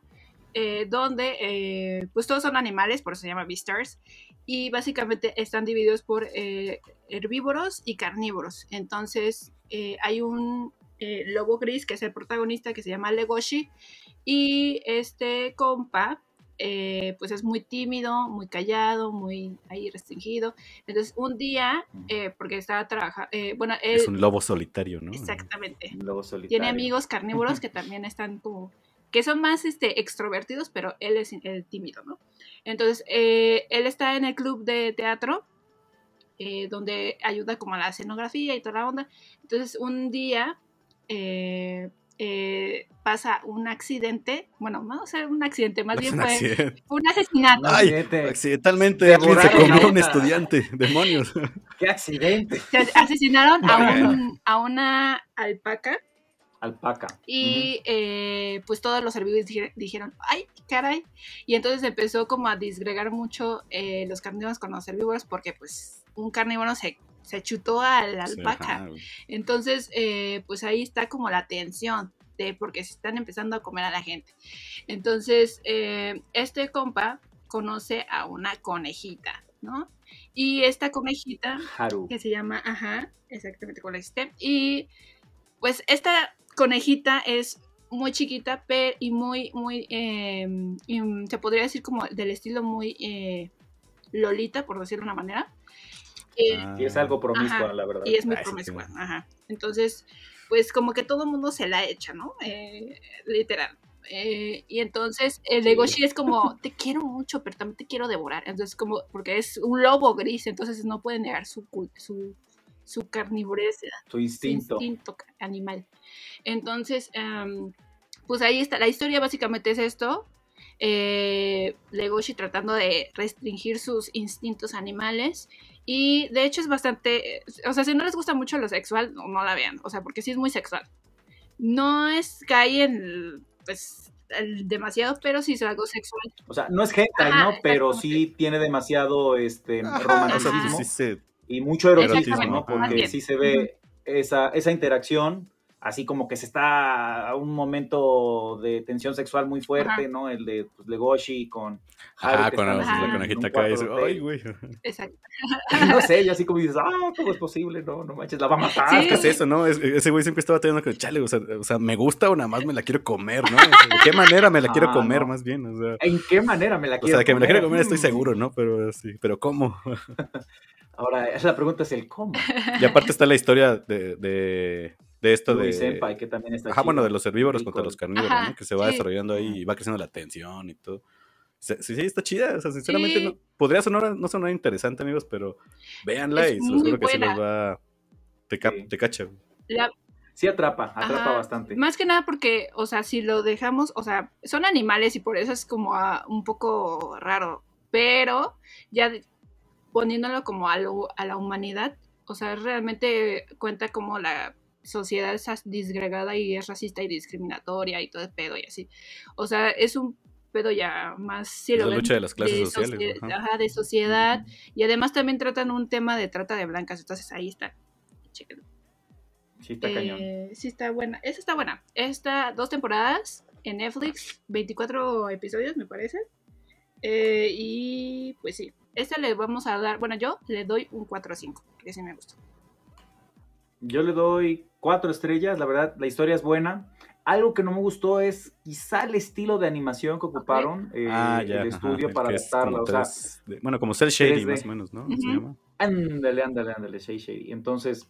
eh, donde eh, pues todos son animales, por eso se llama Beastars, y básicamente están divididos por herbívoros y carnívoros. Entonces hay un lobo gris que es el protagonista que se llama Legoshi y este compa eh, pues es muy tímido, muy callado, muy ahí restringido. Entonces, un día, eh, porque estaba trabajando, eh, bueno, es un lobo solitario, ¿no? Exactamente. lobo solitario. Tiene amigos carnívoros que también están como, que son más este, extrovertidos, pero él es el tímido, ¿no? Entonces, él está en el club de teatro, donde ayuda como a la escenografía y toda la onda. Entonces, un día, eh, pasa un accidente, bueno, no a un accidente, más bien fue un, asesinato. accidentalmente se comió un estudiante, demonios. ¡Qué accidente! asesinaron a, un, a una alpaca. Alpaca. Y eh, pues todos los herbívoros dijeron, ay, caray. Y entonces empezó como a disgregar mucho eh, los carnívoros con los herbívoros porque pues un carnívoro se se chutó a la alpaca. Entonces, eh, pues ahí está como la tensión de porque se están empezando a comer a la gente. Entonces, eh, este compa conoce a una conejita, ¿no? Y esta conejita, que se llama, ajá, exactamente con este, y pues esta conejita es muy chiquita pero, y muy, muy, em, mm, se podría decir como del estilo muy eh, lolita, por decirlo de una manera. Y ah. es algo promiscua, la verdad. Y es muy promiscua, Entonces, pues como que todo el mundo se la echa, ¿no? Eh, literal. Eh, y entonces el legoshi es como, te quiero mucho, pero también te quiero devorar. Entonces, como, porque es un lobo gris, entonces no puede negar su, su, su Su instinto. animal. Entonces, em, pues ahí está. La historia básicamente es esto. Legoshi eh, tratando de restringir sus instintos animales y de hecho es bastante, eh, o sea, si no les gusta mucho lo sexual, no, la vean, o sea, porque sí es muy sexual. No es cae en, pues, demasiado, pero sí es algo sexual. O sea, no es hentai, ¿no? Pero sí tiene demasiado, este, romanticismo. Y mucho erotismo, ¿no? Porque sí se ve esa, esa interacción así como que se está a un momento de tensión sexual muy fuerte, ¿no? El de pues, Legoshi con Ah, con la, conejita acá ¡ay, güey! Exacto. no sé, y así como dices, ¡ah, cómo es posible! No, no manches, la va a matar. ¿Qué es eso, no? ese güey siempre estaba teniendo que, chale, o sea, o sea, me gusta o nada más me la quiero comer, ¿no? ¿De qué manera me la quiero ah, comer, más bien? ¿En qué manera me la quiero comer? O sea, que me la quiero comer estoy mm. seguro, ¿no? Pero eh, sí, pero ¿cómo? Ahora, la pregunta es el cómo. Y aparte está la historia de de esto de. Ajá, bueno, de los herbívoros contra los carnívoros, ¿no? Que se va desarrollando ahí y va creciendo la tensión y todo. Sí, sí, está chida. O sea, sinceramente, no, podría sonar, no sonar interesante, amigos, pero véanla y seguro que se los va. Te, te cacha. Sí, atrapa, atrapa bastante. Más que nada porque, o sea, si lo dejamos, o sea, son animales y por eso es como ah, un poco raro. Pero ya poniéndolo como algo a la humanidad, o sea, realmente cuenta como la sociedad es disgregada y es racista y discriminatoria y todo el pedo y así. O sea, es un pedo ya más... la lucha de las clases sociales. de sociedad. Y además también tratan un tema de trata de blancas. Entonces ahí está. Sí está eh, cañón. Sí está buena. Esta está buena. Esta, dos temporadas en Netflix, 24 episodios me parece. Eh, y pues sí, esta le vamos a dar, bueno, yo le doy un 4 a 5, que sí me gustó. Yo le doy cuatro estrellas, la verdad, la historia es buena. Algo que no me gustó es quizá el estilo de animación que ocuparon ah, eh, el estudio para el O sea, bueno, como Ser Shady, más o menos, ¿no? Ándale, ándale, ándale, Shady Shady. Entonces,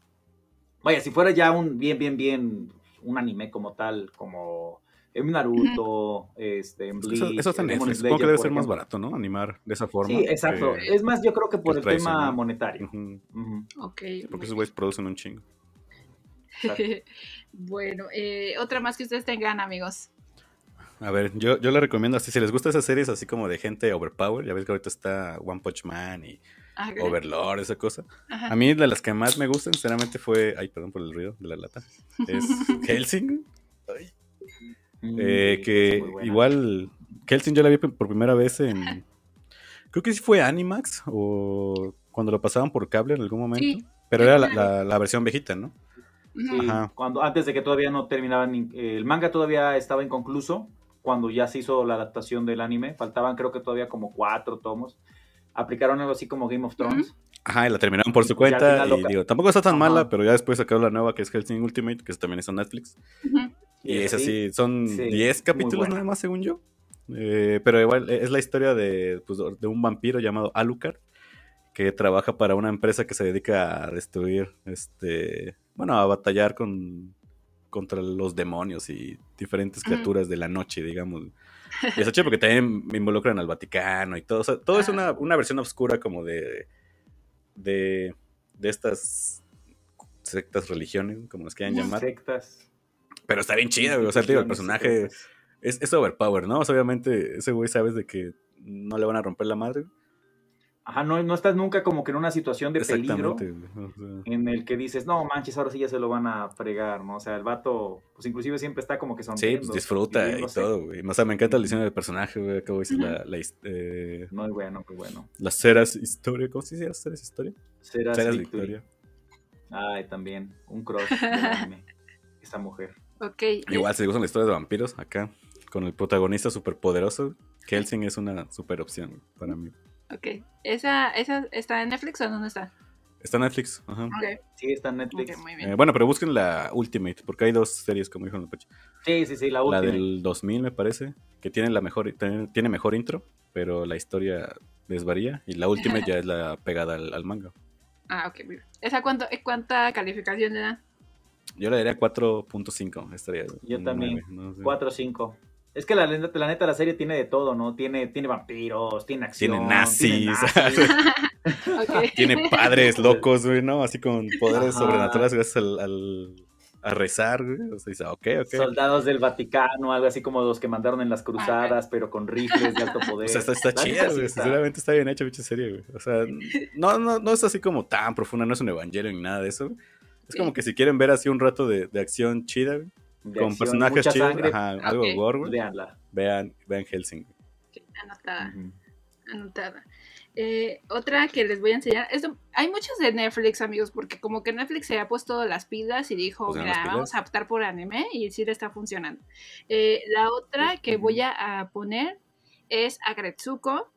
vaya, si fuera ya un bien, bien, bien, un anime como tal, como en Naruto, este, en Bleach. Eso, Supongo que debe ser más barato, ¿no? Animar de esa forma. Sí, exacto. es más, yo creo que por el tema monetario. Porque esos güeyes producen un chingo. bueno, eh, otra más que ustedes tengan, amigos. A ver, yo, yo recomiendo, así si les gusta esas series así como de gente overpower, ya ves que ahorita está One Punch Man y ah, Overlord, esa cosa. A mí de las que más me gustan, sinceramente, fue, ay, perdón por el ruido de la lata, es Helsing. Mm, eh, que igual, Helsing yo la vi por primera vez en, creo que sí fue Animax o cuando lo pasaban por cable en algún momento, pero era la versión viejita, ¿no? cuando, antes de que todavía no terminaban, eh, el manga todavía estaba inconcluso cuando ya se hizo la adaptación del anime. Faltaban creo que todavía como cuatro tomos. Aplicaron algo así como Game of Thrones. Ajá, y la terminaron por su cuenta. Y, digo, tampoco está tan mala, pero ya después sacaron la nueva que es Hellsing Ultimate, que también es en Netflix. Y es así, son 10 capítulos nada más, según yo. Eh, pero igual e, es la historia de, pues, de un vampiro llamado Alucard que trabaja para una empresa que se dedica a destruir este bueno, a batallar con, contra los demonios y diferentes criaturas de la noche, digamos. Y está porque también me involucran al Vaticano y todo. todo es una, una versión oscura como de, de, estas sectas religiones, como las quieran llamar. Sectas. Pero está bien chida, O sea, el personaje es, es overpower, ¿no? obviamente ese güey sabes de que no le van a romper la madre. Ajá, no, estás nunca como que en una situación de peligro en el que dices, no manches, ahora sí ya se lo van a fregar, ¿no? O sea, el vato, pues inclusive siempre está como que pues, sonriendo. Sí, disfruta y todo, güey. O sea, me encanta el diseño del personaje, güey. Acabo de decir la... la eh, Muy bueno, qué bueno. Las ceras historia, ¿cómo se dice las ceras historia? Ceras, victoria. Ay, también, un cross de esa mujer. Igual, si gustan las historias de vampiros, acá, con el protagonista superpoderoso, Kelsing es una super opción para mí. ¿Esa, está en Netflix o dónde está? Está en Netflix. Sí, está en Netflix. Eh, bueno, pero busquen la Ultimate, porque hay dos series, como dijo Sí, sí, sí, la última. La del 2000, me parece, que tiene, la mejor, tiene mejor intro, pero la historia desvaría. Y la última ya es la pegada al, manga. Ah, ok, ¿Esa cuánto, eh, cuánta calificación le da? Yo le daría 4.5. Yo también. 4.5. Es que la, la neta, la serie tiene de todo, ¿no? Tiene, tiene vampiros, tiene acción. Tiene nazis. Tiene, padres locos, güey, ¿no? Así con poderes sobrenaturales gracias al, rezar, güey. O sea, dice, okay, okay. Soldados del Vaticano, algo así como los que mandaron en las cruzadas, pero con rifles de alto poder. O sea, está, chida, güey. Sinceramente está bien hecha, serie, güey. O sea, no, no, no es así como tan profunda, no es un evangelio ni nada de eso. Es como que si quieren ver así un rato de, de acción chida, güey con personajes chidos, ah, algo Vean, vean Helsing. anotada. Anotada. Eh, otra que les voy a enseñar, esto, hay muchas de Netflix, amigos, porque como que Netflix se ha puesto las pilas y dijo, pues, mira, vamos a optar por anime y sí le está funcionando. Eh, la otra pues, que voy a poner es Agretsuko.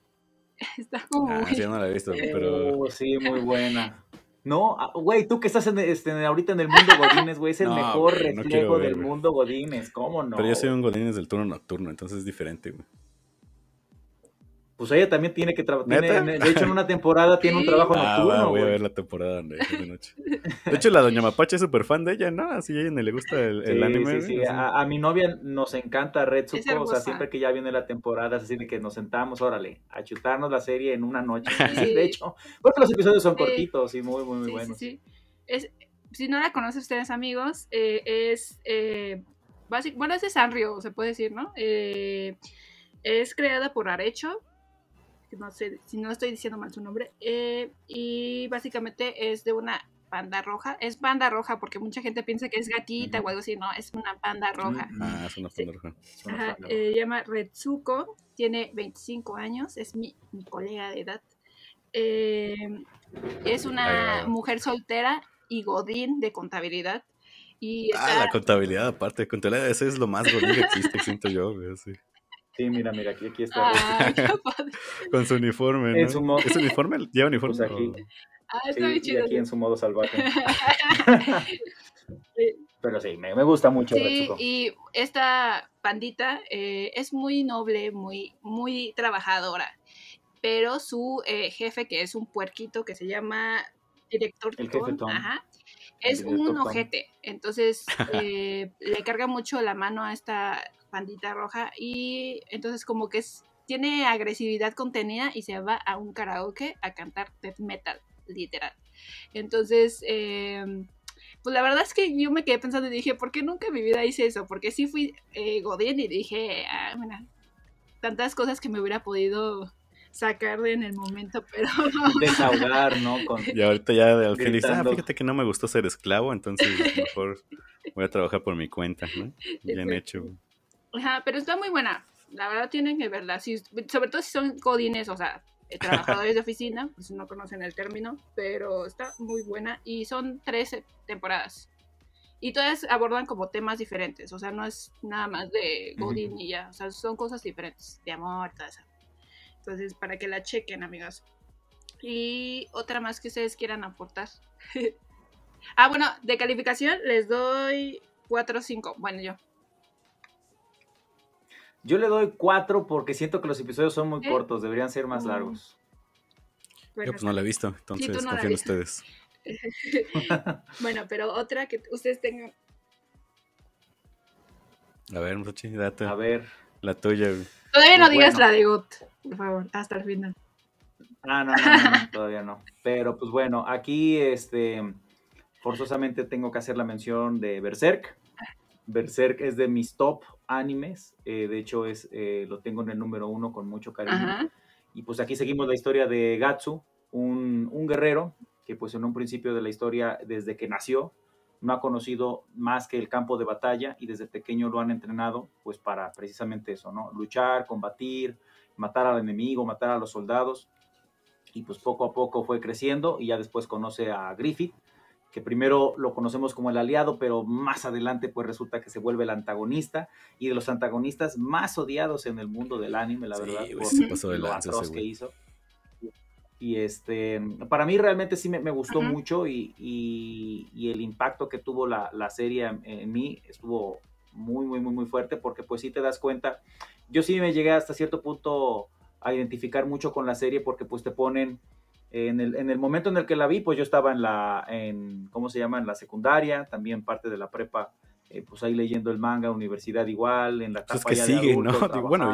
Está como... Ah, visto, pero... Uh, sí, muy buena. No, ah, güey, tú que estás en, este, ahorita en el mundo Godines, güey, es el mejor reflejo del mundo Godines, ¿cómo no? Pero yo soy un Godines del turno nocturno, entonces es diferente, güey. Pues ella también tiene que trabajar. De hecho, en una temporada tiene un trabajo ah, nocturno. Va, voy a ver la temporada de, noche. De hecho, la doña Mapache es súper fan de ella, ¿no? Así a ella le gusta el, anime. Sí, sí. A, a, mi novia nos encanta Red Retsuko. O sea, siempre que ya viene la temporada, así de que nos sentamos, órale, a chutarnos la serie en una noche. De hecho, porque los episodios son cortitos y muy, muy, muy buenos. Sí, sí. Es, si no la conocen ustedes, amigos, eh, es. Eh, bueno, es de Sanrio, se puede decir, ¿no? Eh, es creada por Arecho, no, sé, si no estoy diciendo mal su nombre. Eh, y básicamente es de una panda roja. Es panda roja porque mucha gente piensa que es gatita o algo así. No, es una panda roja. Ah, es una panda roja. Se eh, llama Retsuko, tiene 25 años, es mi, colega de edad. Eh, es una mujer soltera y godín de contabilidad. Y Ah, la contabilidad aparte, contabilidad, eso es lo más godín que existe, siento yo. Sí. Sí, mira, mira, aquí, está. Con su uniforme, ¿no? ¿Es uniforme? ¿Lleva pues uniforme? Ah, está bien chido. Y aquí en su modo salvaje. Eh, pero sí, me, gusta mucho. Sí, y esta pandita eh, es muy noble, muy, muy trabajadora. Pero su eh, jefe, que es un puerquito que se llama Director El Ajá, es un ojete. Entonces le carga mucho la mano a esta bandita roja y entonces como que tiene agresividad contenida y se va a un karaoke a cantar death metal, literal. Entonces, eh, pues la verdad es que yo me quedé pensando y dije, ¿por qué nunca en mi vida hice eso? Porque sí fui eh, Godín y dije, ah, tantas cosas que me hubiera podido sacar en el momento, pero... Desahogar, ¿no? Y ahorita ya al fin ah, fíjate que no me gustó ser esclavo, entonces mejor voy a trabajar por mi cuenta, ¿no? Bien hecho pero está muy buena. La verdad tienen que verla. sobre todo si son godines o sea, eh, trabajadores de oficina, pues no conocen el término, pero está muy buena. Y son 13 temporadas. Y todas abordan como temas diferentes. O sea, no es nada más de godinilla. y ya. O sea, son cosas diferentes. De amor, toda esa. Entonces, para que la chequen, amigas Y otra más que ustedes quieran aportar. ah, bueno, de calificación les doy 4 5. Bueno, yo. Yo le doy cuatro porque siento que los episodios son muy ¿Eh? cortos, deberían ser más mm. largos. Yo pues no la he visto, entonces confío en ustedes. bueno, pero otra que ustedes tengan. A ver, Mochi, date. A ver. La tuya, Todavía no pues, digas la de Got, por favor, hasta el final. Ah, no, no, no, todavía no. Pero pues bueno, aquí este forzosamente tengo que hacer la mención de Berserk. Ah. Berserk es de mis top animes. Eh, de hecho, es, eh, lo tengo en el número uno con mucho cariño. Y pues aquí seguimos la historia de Gatsu, un, un, guerrero que pues en un principio de la historia, desde que nació, no ha conocido más que el campo de batalla y desde pequeño lo han entrenado pues para precisamente eso, ¿no? Luchar, combatir, matar al enemigo, matar a los soldados. Y pues poco a poco fue creciendo y ya después conoce a Griffith, que primero lo conocemos como el aliado, pero más adelante pues resulta que se vuelve el antagonista y de los antagonistas más odiados en el mundo del anime, la verdad, por que hizo. Y este, para mí realmente sí me, gustó mucho y, y, el impacto que tuvo la, la serie en, en, mí estuvo muy, muy, muy, muy fuerte porque pues sí te das cuenta, yo sí me llegué hasta cierto punto a identificar mucho con la serie porque pues te ponen en el, en el, momento en el que la vi, pues yo estaba en la, en, ¿cómo se llama? En la secundaria, también parte de la prepa, eh, pues ahí leyendo el manga, universidad igual, en la pues etapa sigue, de ¿no? Bueno,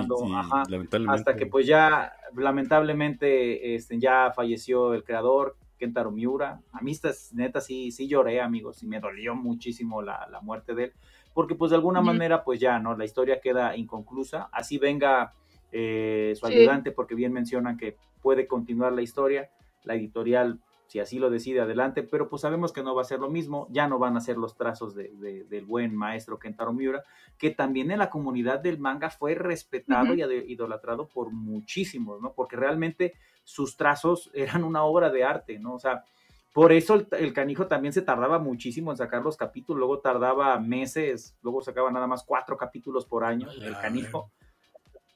hasta que pues ya, lamentablemente, este, ya falleció el creador, Kentaro Miura. A mí, neta, sí, sí lloré, amigos, y me dolió muchísimo la, muerte de él, porque pues de alguna manera, pues ya, ¿no? La historia queda inconclusa, así venga... Eh, su ayudante, porque bien mencionan que puede continuar la historia, la editorial, si así lo decide, adelante, pero pues sabemos que no va a ser lo mismo, ya no van a ser los trazos de, del buen maestro Kentaro Miura, que también en la comunidad del manga fue respetado y idolatrado por muchísimos, ¿no? Porque realmente sus trazos eran una obra de arte, ¿no? O sea, por eso el, canijo también se tardaba muchísimo en sacar los capítulos, luego tardaba meses, luego sacaba nada más cuatro capítulos por año el canijo.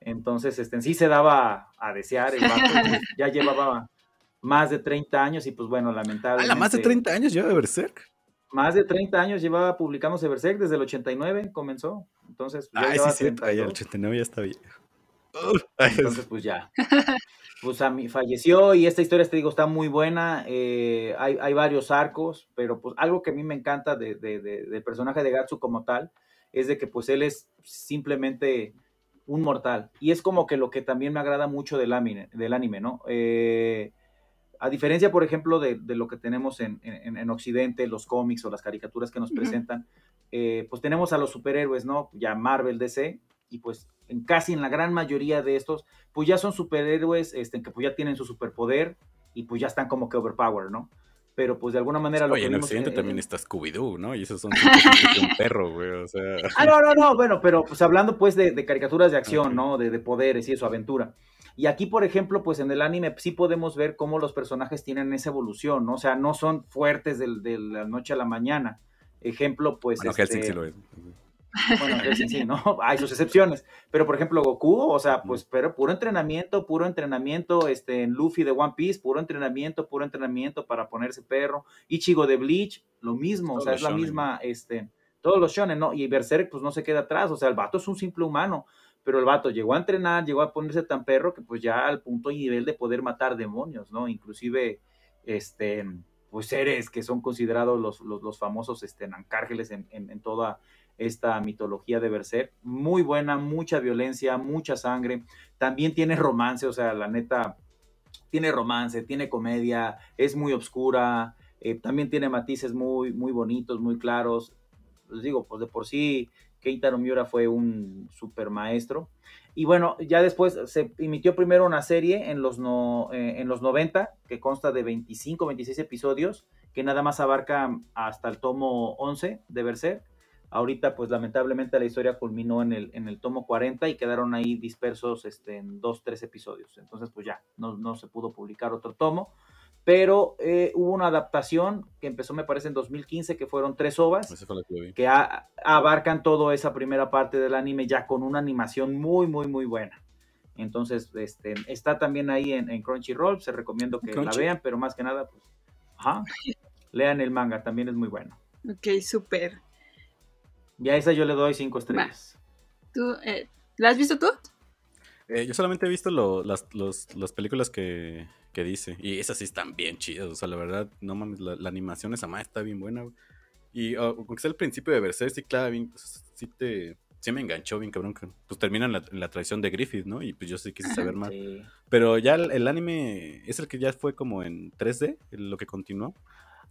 Entonces, este, sí se daba a desear, ya llevaba más de 30 años y pues bueno, ah, lamentablemente... más de 30 años lleva Berserk? Más de 30 años llevaba publicándose Berserk, desde el 89 comenzó, entonces... ya Ay, sí, sí, el 89 ya está bien Entonces pues ya, pues a mí falleció y esta historia, te digo, está muy buena, eh, hay, varios arcos, pero pues algo que a mí me encanta de, del personaje de Gatsu como tal, es de que pues él es simplemente un mortal, y es como que lo que también me agrada mucho del anime, del anime ¿no? Eh, a diferencia, por ejemplo, de, lo que tenemos en, Occidente, los cómics o las caricaturas que nos presentan, eh, pues tenemos a los superhéroes, ¿no? Ya Marvel, DC, y pues en casi en la gran mayoría de estos, pues ya son superhéroes este, que pues ya tienen su superpoder y pues ya están como que overpower, ¿no? Pero pues de alguna manera lo Oye, en Occidente también está Scooby-Doo, ¿no? Y esos son un perro, güey, o sea... Ah, no, no, no, bueno, pero pues hablando pues de, caricaturas de acción, ¿no? De, de poderes y eso, aventura. Y aquí, por ejemplo, pues en el anime sí podemos ver cómo los personajes tienen esa evolución, ¿no? o sea, no son fuertes de, la noche a la mañana. Ejemplo, pues... Bueno, este sí lo es. Bueno, sí, sí, ¿no? Hay sus excepciones. Pero, por ejemplo, Goku, o sea, pues, pero puro entrenamiento, puro entrenamiento, este, en Luffy de One Piece, puro entrenamiento, puro entrenamiento para ponerse perro. Ichigo de Bleach, lo mismo, o sea, es la misma, este, todos los shonen, ¿no? Y Berserk, pues, no se queda atrás, o sea, el vato es un simple humano pero el vato llegó a entrenar, llegó a ponerse tan perro que pues ya al punto y nivel de poder matar demonios, ¿no? Inclusive, este, pues seres que son considerados los, los, famosos este, nancárgeles en, toda esta mitología de Berserk. Muy buena, mucha violencia, mucha sangre. También tiene romance, o sea, la neta, tiene romance, tiene comedia, es muy oscura, eh, también tiene matices muy, muy bonitos, muy claros. Les digo, pues de por sí Keitaro Miura fue un super maestro. Y bueno, ya después se emitió primero una serie en los, eh, en los 90, que consta de 25, 26 episodios, que nada más abarca hasta el tomo 11 de Berserk. Ahorita, pues lamentablemente la historia culminó en el, en el tomo 40 y quedaron ahí dispersos este, en dos, tres episodios. Entonces, pues ya, no, no se pudo publicar otro tomo pero eh, hubo una adaptación que empezó, me parece, en 2015, que fueron tres ovas, que, abarcan toda esa primera parte del anime ya con una animación muy, muy, muy buena. Entonces, este, está también ahí en, Crunchyroll, se recomiendo que la vean, pero más que nada, pues, ajá, lean el manga, también es muy bueno. Ok, súper. Y a esa yo le doy cinco estrellas. ¿Tú, eh, ¿La has visto tú? Eh, yo solamente he visto las películas que, que dice. Y esas sí están bien chidas, o sea, la verdad, no mames, la, animación esa más está bien buena, Y ah, aunque sea el principio de Berserk, sí, claro, bien, sí te... Sí me enganchó bien, cabrón. Pues terminan la, la traición de Griffith, ¿no? Y pues yo sí quise saber más. Pero ya el, anime es el que ya fue como en 3D, lo que continuó.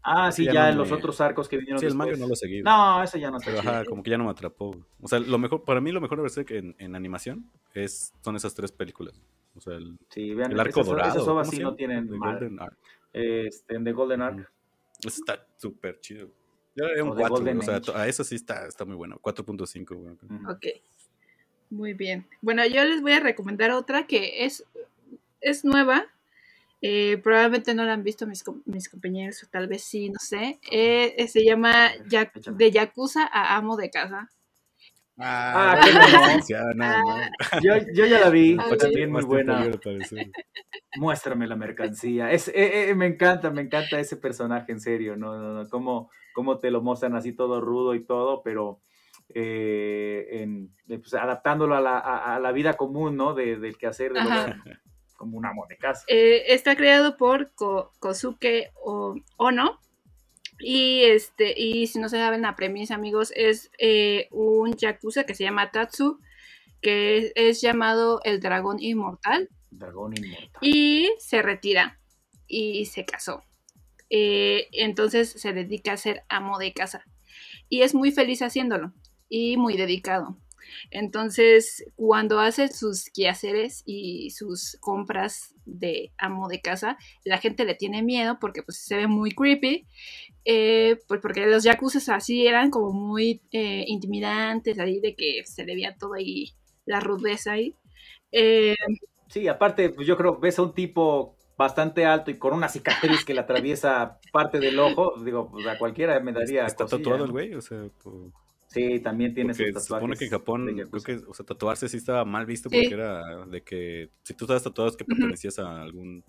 Ah, sí, ya, en los otros arcos que vinieron. Sí, el Mario no lo seguí. No, ese ya no Pero, ajá, como que ya no me atrapó. O sea, lo mejor, para mí lo mejor de Berserk en, en animación es, son esas tres películas. O sea, el, el arco dorado. Esas ovas no tienen mal. Este, en The Golden Arc. Está súper chido. un sea, a eso sí está, está muy bueno. 4.5. Bueno. Ok. Muy bien. Bueno, yo les voy a recomendar otra que es, es nueva. Eh, probablemente no la han visto mis, mis compañeros, o tal vez sí, no sé. Eh, se llama De Yakuza a Amo de Casa. Ah, ah, qué ah, Yo, ya la vi, también muy buena. Muéstrame la mercancía. Es, eh, eh, me encanta, me encanta ese personaje, en serio. No, no, te lo muestran así todo rudo y todo, pero eh, pues, adaptándolo a la, vida común, ¿no? del quehacer de como una amo está creado por Kosuke Ono y este, y si no se saben la premisa, amigos, es eh, un yakuza que se llama Tatsu, que es, llamado el dragón inmortal. Y se retira y se casó. Eh, entonces se dedica a ser amo de casa. Y es muy feliz haciéndolo y muy dedicado. Entonces, cuando hace sus quehaceres y sus compras de amo de casa, la gente le tiene miedo porque pues se ve muy creepy, eh, pues porque los yakuza así eran como muy eh, intimidantes, ahí de que se le veía todo ahí, la rudeza ahí. Eh, sí, aparte, pues yo creo, que ves a un tipo bastante alto y con una cicatriz que le atraviesa parte del ojo, digo, pues a cualquiera me daría... Está tatuado el güey, o sea... Pues... Sí, también tiene sus tatuajes. Se supone que en Japón, creo que, o sea, tatuarse sí estaba mal visto porque era de que si tú estabas tatuado es que pertenecías a algún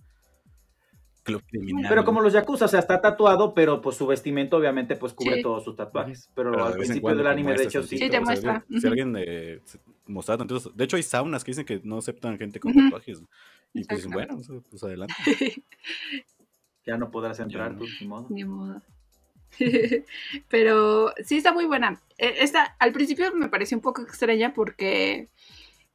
club criminal. Pero como los yakuza, o sea, está tatuado, pero pues su vestimenta obviamente pues cubre todos sus tatuajes. Pero, al principio del anime, de hecho, sí. Sí, te muestra. si alguien de eh, mostraba entonces, de hecho hay saunas que dicen que no aceptan gente con tatuajes. Y pues bueno, pues adelante. ya no podrás entrar tú, ni modo. Ni modo. Pero sí está muy buena. E, esta, al principio me pareció un poco extraña porque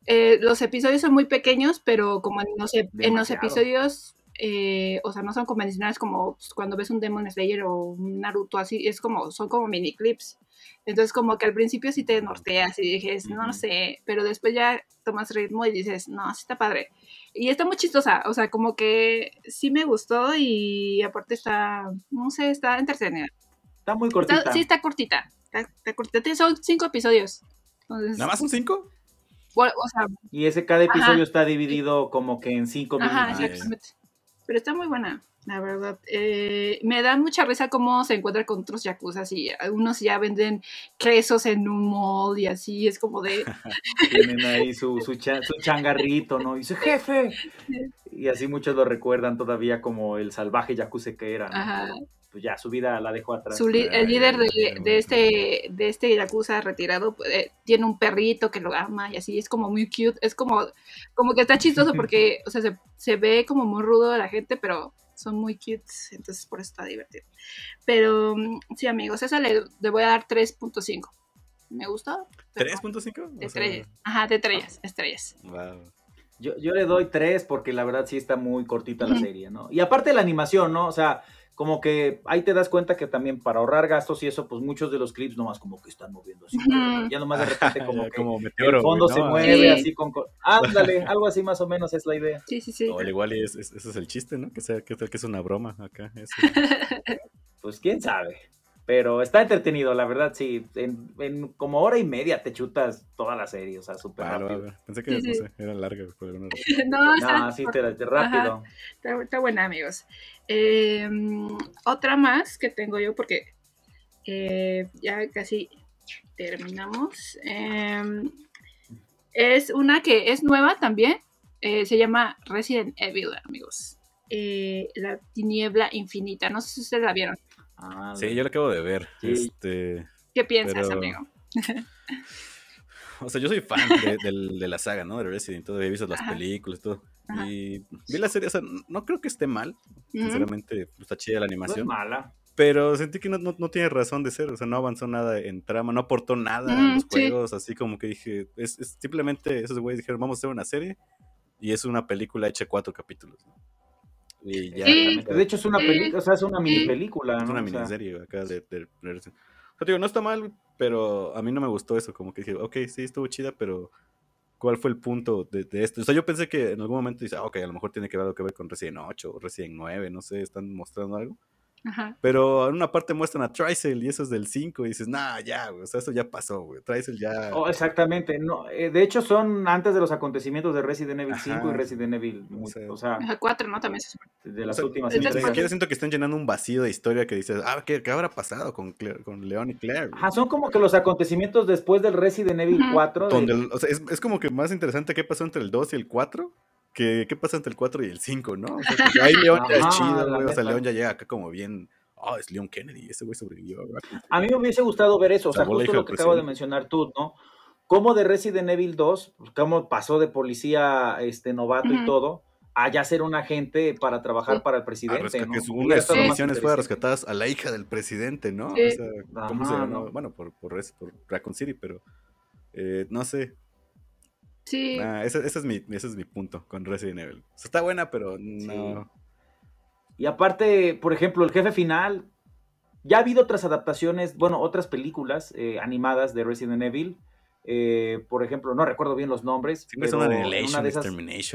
eh, los episodios son muy pequeños, pero como en los, en los episodios, eh, o sea, no son convencionales como cuando ves un Demon Slayer o un Naruto así, es como, son como mini clips. Entonces como que al principio sí te norteas y dices, no, sé, pero después ya tomas ritmo y dices, no, sí está padre. Y está muy chistosa, o sea, como que sí me gustó y aparte está, no sé, está entretenida muy cortita. sí, está cortita. Está, Son cinco episodios. ¿Nada más son cinco? y ese cada episodio está dividido como que en cinco minutos. Pero está muy buena, la verdad. Eh, me da mucha risa cómo se encuentra con otros yakuza y algunos ya venden quesos en un mall y así, es como de... Tienen ahí su, su, changarrito, ¿no? Y su jefe. Y así muchos lo recuerdan todavía como el salvaje yakuza que era. ¿no? pues ya su vida la dejó atrás. el líder de, de, este de este Yakuza retirado pues, eh, tiene un perrito que lo ama y así es como muy cute, es como, como que está chistoso porque, o sea, se, ve como muy rudo a la gente, pero son muy cute, entonces por eso está divertido. Pero mm, sí, amigos, esa le, le voy a dar 3.5. ¿Me gustó? ¿3.5? De estrellas. Ajá, de estrellas, ah. estrellas. Yo, yo, le doy 3 porque la verdad sí está muy cortita la serie, ¿no? Y aparte la animación, ¿no? O sea, como que ahí te das cuenta que también para ahorrar gastos y eso, pues muchos de los clips nomás como que están moviendo así. Ya nomás de repente como que el fondo se mueve así con... Ándale, algo así más o menos es la idea. Sí, sí, sí. O igual es, ese es el chiste, ¿no? Que, sea, que, es una broma acá. pues quién sabe. Pero está entretenido, la verdad, sí. En, como hora y media te chutas toda la serie, o sea, súper rápido. pensé que era larga. no, sí, te, rápido. Está, buena, amigos. Em, otra más que tengo yo, porque eh, ya casi terminamos. Em, es una que es nueva también. Eh, se llama Resident Evil, amigos. Eh, la tiniebla infinita. No sé si ustedes la vieron. Ah, sí, yo lo acabo de ver. Este, ¿Qué piensas, amigo? o sea, yo soy fan de, la saga, ¿no? De Resident Evil, he visto las películas y todo. Y vi la serie, o sea, no creo que esté mal. Sinceramente, está chida la animación. No es mala. Pero sentí que no, no, tiene razón de ser, o sea, no avanzó nada en trama, no aportó nada a en los juegos, así como que dije, es, simplemente esos güeyes dijeron, vamos a hacer una serie y es una película hecha cuatro capítulos. ¿no? de hecho, es una película, o sea, es una mini película. Es una miniserie acá de, no está mal, pero a mí no me gustó eso. Como que dije, ok, sí, estuvo chida, pero ¿cuál fue el punto de, esto? O sea, yo pensé que en algún momento dice, ah, ok, a lo mejor tiene que ver algo que ver con Resident 8 o Resident 9, no sé, están mostrando algo. Pero en una parte muestran a Tricel y eso es del 5 y dices, nah, ya, o sea, eso ya pasó, güey, Tricel ya... Oh, exactamente, no, eh, de hecho son antes de los acontecimientos de Resident Evil 5 y Resident Evil, o sea... 4, ¿no? También De las últimas. Ni siquiera siento que están llenando un vacío de historia que dices, ah, ¿qué, qué habrá pasado con, con León y Claire? son como que los acontecimientos después del Resident Evil 4. Donde, o sea, es, es como que más interesante qué pasó entre el 2 y el 4 que qué pasa entre el 4 y el 5, ¿no? O sea, pues, León ya es chido, O sea, León ya llega acá como bien. Ah, oh, es León Kennedy, ese güey sobrevivió. A mí me hubiese gustado ver eso, o sea, justo lo que acabo de mencionar tú, ¿no? Cómo de Resident Evil 2, cómo pasó de policía este novato y todo, a ya ser un agente para trabajar para el presidente. ¿no? Una de sus misiones fue rescatadas a la hija del presidente, ¿no? ¿cómo se Bueno, por, por, Raccoon City, pero eh, no sé. Ah, ese, es mi, ese es mi punto con Resident Evil. está buena, pero no. Y aparte, por ejemplo, el jefe final. Ya ha habido otras adaptaciones, bueno, otras películas eh, animadas de Resident Evil. Eh, por ejemplo, no recuerdo bien los nombres. Siempre pero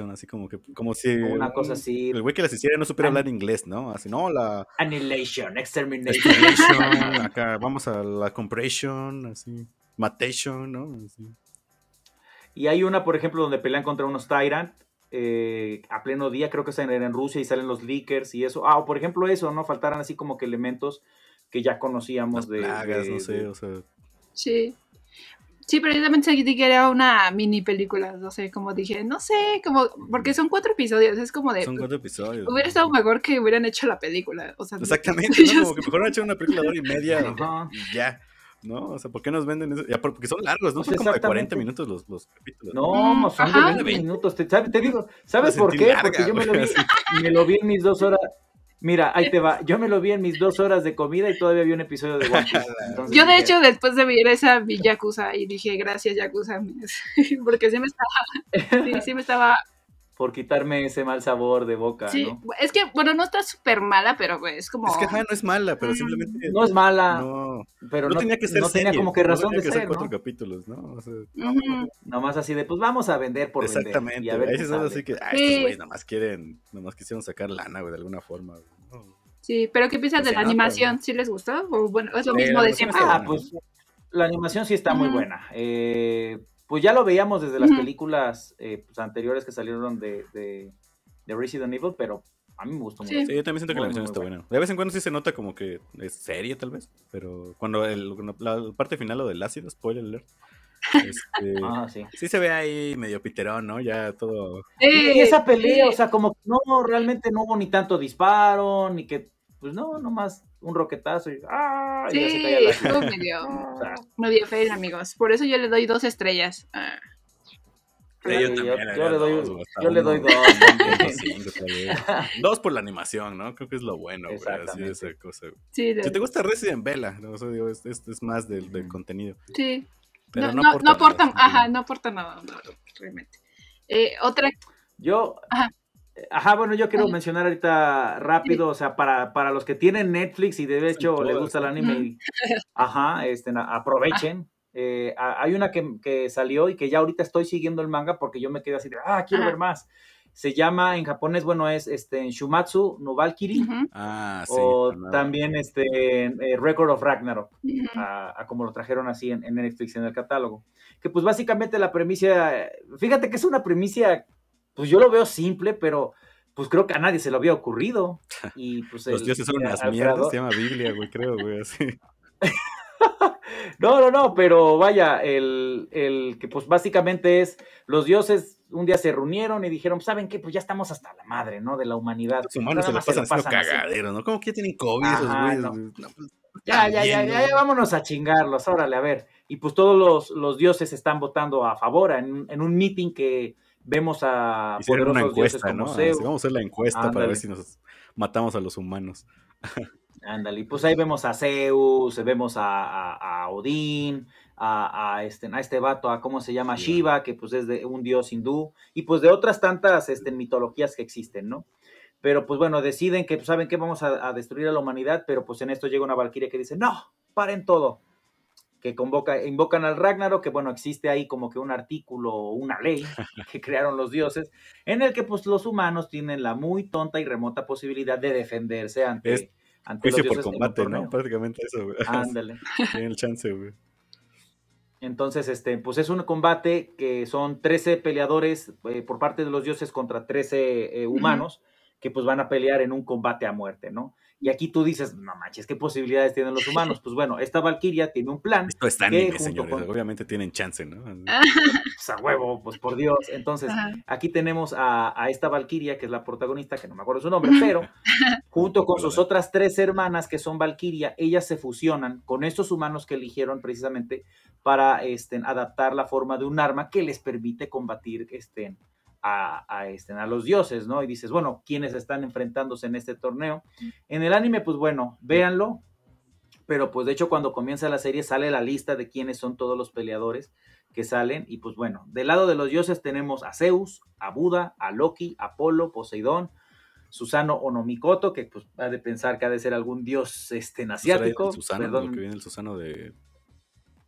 una, así como que, como si. Una cosa así. El güey que las hiciera no supiera hablar inglés, ¿no? Así, no, la. Annihilation, Extermination. acá, vamos a la Compression, así. Matation, ¿no? Así. Y hay una, por ejemplo, donde pelean contra unos Tyrant eh, a pleno día, creo que está en, Rusia y salen los Lickers y eso. Ah, o por ejemplo eso, ¿no? Faltaran así como que elementos que ya conocíamos de... no sé, o sea... Sí. Sí, pero yo también que era una mini película, no sé, como dije, no sé, como, porque son cuatro episodios, es como de... Son cuatro episodios. Hubiera estado mejor que hubieran hecho la película, o sea... Exactamente, ¿no? como que mejor han hecho una película de hora y media, ya. ¿no? O sea, ¿por qué nos venden eso? Ya, porque son largos, ¿no? sé son como de 40 minutos los, los capítulos. No, mm, son de 20 minutos. Te, te digo, ¿sabes por qué? porque yo me lo, vi, me lo vi en mis dos horas. Mira, ahí te va. Yo me lo vi en mis dos horas de comida y todavía había un episodio de One yo, de hecho, después de ver esa, vi Yakuza y dije, gracias, Yakuza. porque sí me estaba, sí, sí me estaba por quitarme ese mal sabor de boca. Sí, es que, bueno, no está súper mala, pero es como. Es que no es mala, pero simplemente. No es mala. No, pero no, tenía que ser. No tenía como que razón de que ser. cuatro capítulos, ¿no? No, Nomás así de, pues vamos a vender por Exactamente. Vender y a ver Exactamente. Ahí así que, ah, estos güeyes nomás quieren, nomás quisieron sacar lana, güey, de alguna forma. Sí, pero ¿qué piensas pues de la animación? ¿Sí les gustó? O bueno, es lo mismo de siempre. Ah, pues la animación sí está muy buena. Eh pues ya lo veíamos desde las películas eh, pues, anteriores que salieron de, de, de, Resident Evil, pero a mí me gustó mucho. Sí, yo también siento que la misión está buena. De vez en cuando sí se nota como que es seria, tal vez, pero cuando el, la parte final, lo del ácido, spoiler alert. Este, ah, sí. sí. se ve ahí medio piterón, ¿no? Ya todo. Sí, esa pelea, o sea, como que no, realmente no hubo ni tanto disparo, ni que pues no, nomás un roquetazo y, ¡ah! Y ya se la fail, amigos. Por eso yo le doy dos estrellas. yo, le doy, dos, dos. por la animación, ¿no? Creo que es lo bueno, güey. Así esa cosa. si te gusta Resident Vela, ¿no? digo, es, es, más del, contenido. Sí. Pero no, no, aporta, nada, ajá, no nada, realmente. Eh, otra. Yo. Ajá. Ajá, bueno, yo quiero mencionar ahorita rápido, o sea, para, los que tienen Netflix y de hecho les gusta el anime, ajá, este, aprovechen. Eh, hay una que, salió y que ya ahorita estoy siguiendo el manga porque yo me quedé así de, ah, quiero ver más. Se llama en japonés, bueno, es este, Shumatsu no Valkyrie. ah, sí, o también este, eh, Record of Ragnarok, a, como lo trajeron así en, en Netflix, en el catálogo. Que pues básicamente la premisa, fíjate que es una premisa pues yo lo veo simple, pero pues creo que a nadie se lo había ocurrido. Y pues Los dioses son unas mierdas, se llama Biblia, güey, creo, güey, así. no, no, no, pero vaya, el, el, que pues básicamente es, los dioses un día se reunieron y dijeron, pues, ¿saben qué? Pues ya estamos hasta la madre, ¿no? De la humanidad. Los humanos se lo pasan, pasan haciendo cagadero, ¿no? ¿Cómo que ya tienen COVID güey? esos pues, ya, ya, ya, ya, ya, vámonos a chingarlos, órale, a ver. Y pues todos los, los dioses están votando a favor en, en un meeting que vemos a poderosos Vamos a hacer la encuesta para ver si nos matamos a los humanos. Ándale, pues ahí vemos a Zeus, vemos a, Odín, a, este, a este vato, a cómo se llama Shiva, que pues es de un dios hindú, y pues de otras tantas este, mitologías que existen, ¿no? Pero pues bueno, deciden que pues, saben que vamos a, a destruir a la humanidad, pero pues en esto llega una valquiria que dice, no, paren todo, que convoca, invocan al Ragnarok, que bueno, existe ahí como que un artículo o una ley que crearon los dioses, en el que pues los humanos tienen la muy tonta y remota posibilidad de defenderse ante, ante los dioses por combate, ¿no? Prácticamente eso, güey. Ándale. Tienen el chance, güey. Entonces, este, pues es un combate que son 13 peleadores eh, por parte de los dioses contra 13 eh, humanos, que pues van a pelear en un combate a muerte, ¿no? Y aquí tú dices, no manches, ¿qué posibilidades tienen los humanos? Pues bueno, esta Valkyria tiene un plan. Esto que, anime, señores, con... obviamente tienen chance, ¿no? O pues, a huevo, pues por Dios. Entonces, aquí tenemos a, esta Valkyria, que es la protagonista, que no me acuerdo su nombre, pero junto con sus otras tres hermanas que son Valkyria, ellas se fusionan con estos humanos que eligieron precisamente para este, adaptar la forma de un arma que les permite combatir este, este, a, los dioses, ¿no? Y dices, bueno, ¿quiénes están enfrentándose en este torneo? En el anime, pues bueno, véanlo, pero pues de hecho cuando comienza la serie sale la lista de quiénes son todos los peleadores que salen, y pues bueno, del lado de los dioses tenemos a Zeus, a Buda, a Loki, Apolo, Poseidón, Susano Onomikoto, que pues ha de pensar que ha de ser algún dios este, asiático. Susano, Perdón. que viene el Susano de...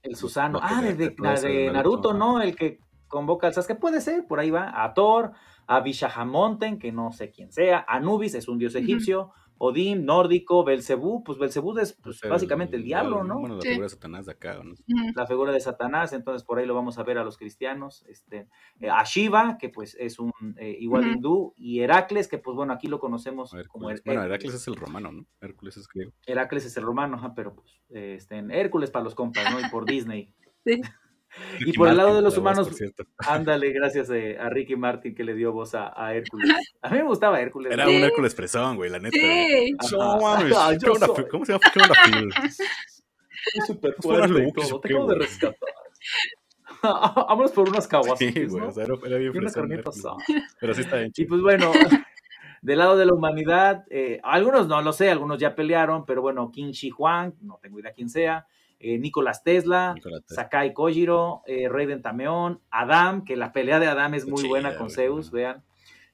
El Susano, ah, de, de, Naruto, ¿no? El que convoca al que puede ser, por ahí va, a Thor, a Vishahamonten, que no sé quién sea, Anubis es un dios egipcio, Odín, nórdico, Belcebú, pues Belcebú es pues, básicamente el, diablo, ¿no? Bueno, la figura de Satanás de acá, ¿no? La figura de Satanás, entonces por ahí lo vamos a ver a los cristianos, este, eh, a Shiva, que pues es un eh, igual hindú, y Heracles, que pues bueno, aquí lo conocemos como Bueno, eh, Heracles es el romano, ¿no? Hércules es griego. Heracles es el romano, ajá, pero pues, este, Hércules para los compas, ¿no? Y por Disney. sí y por el lado de los humanos, ándale, gracias eh, a, Ricky Martin que le dio voz a, Hércules. A mí me gustaba Hércules. Era un Hércules fresón, güey, la neta. Sí. No, mames, yo ¿Cómo se llama? ¿Qué onda, Phil? Súper fuerte todo. Te acabo de rescatar. Vámonos por unas caguas. Sí, güey, o sea, era, era bien fresón, Pero sí está bien Y pues bueno, del lado de la humanidad, eh, algunos no lo sé, algunos ya pelearon, pero bueno, Qin Shi Huang, no tengo idea quién sea, eh, Nicolás Tesla, Sakai Kojiro, eh, Raiden Tameón, Adam, que la pelea de Adam es muy buena con Zeus, vean.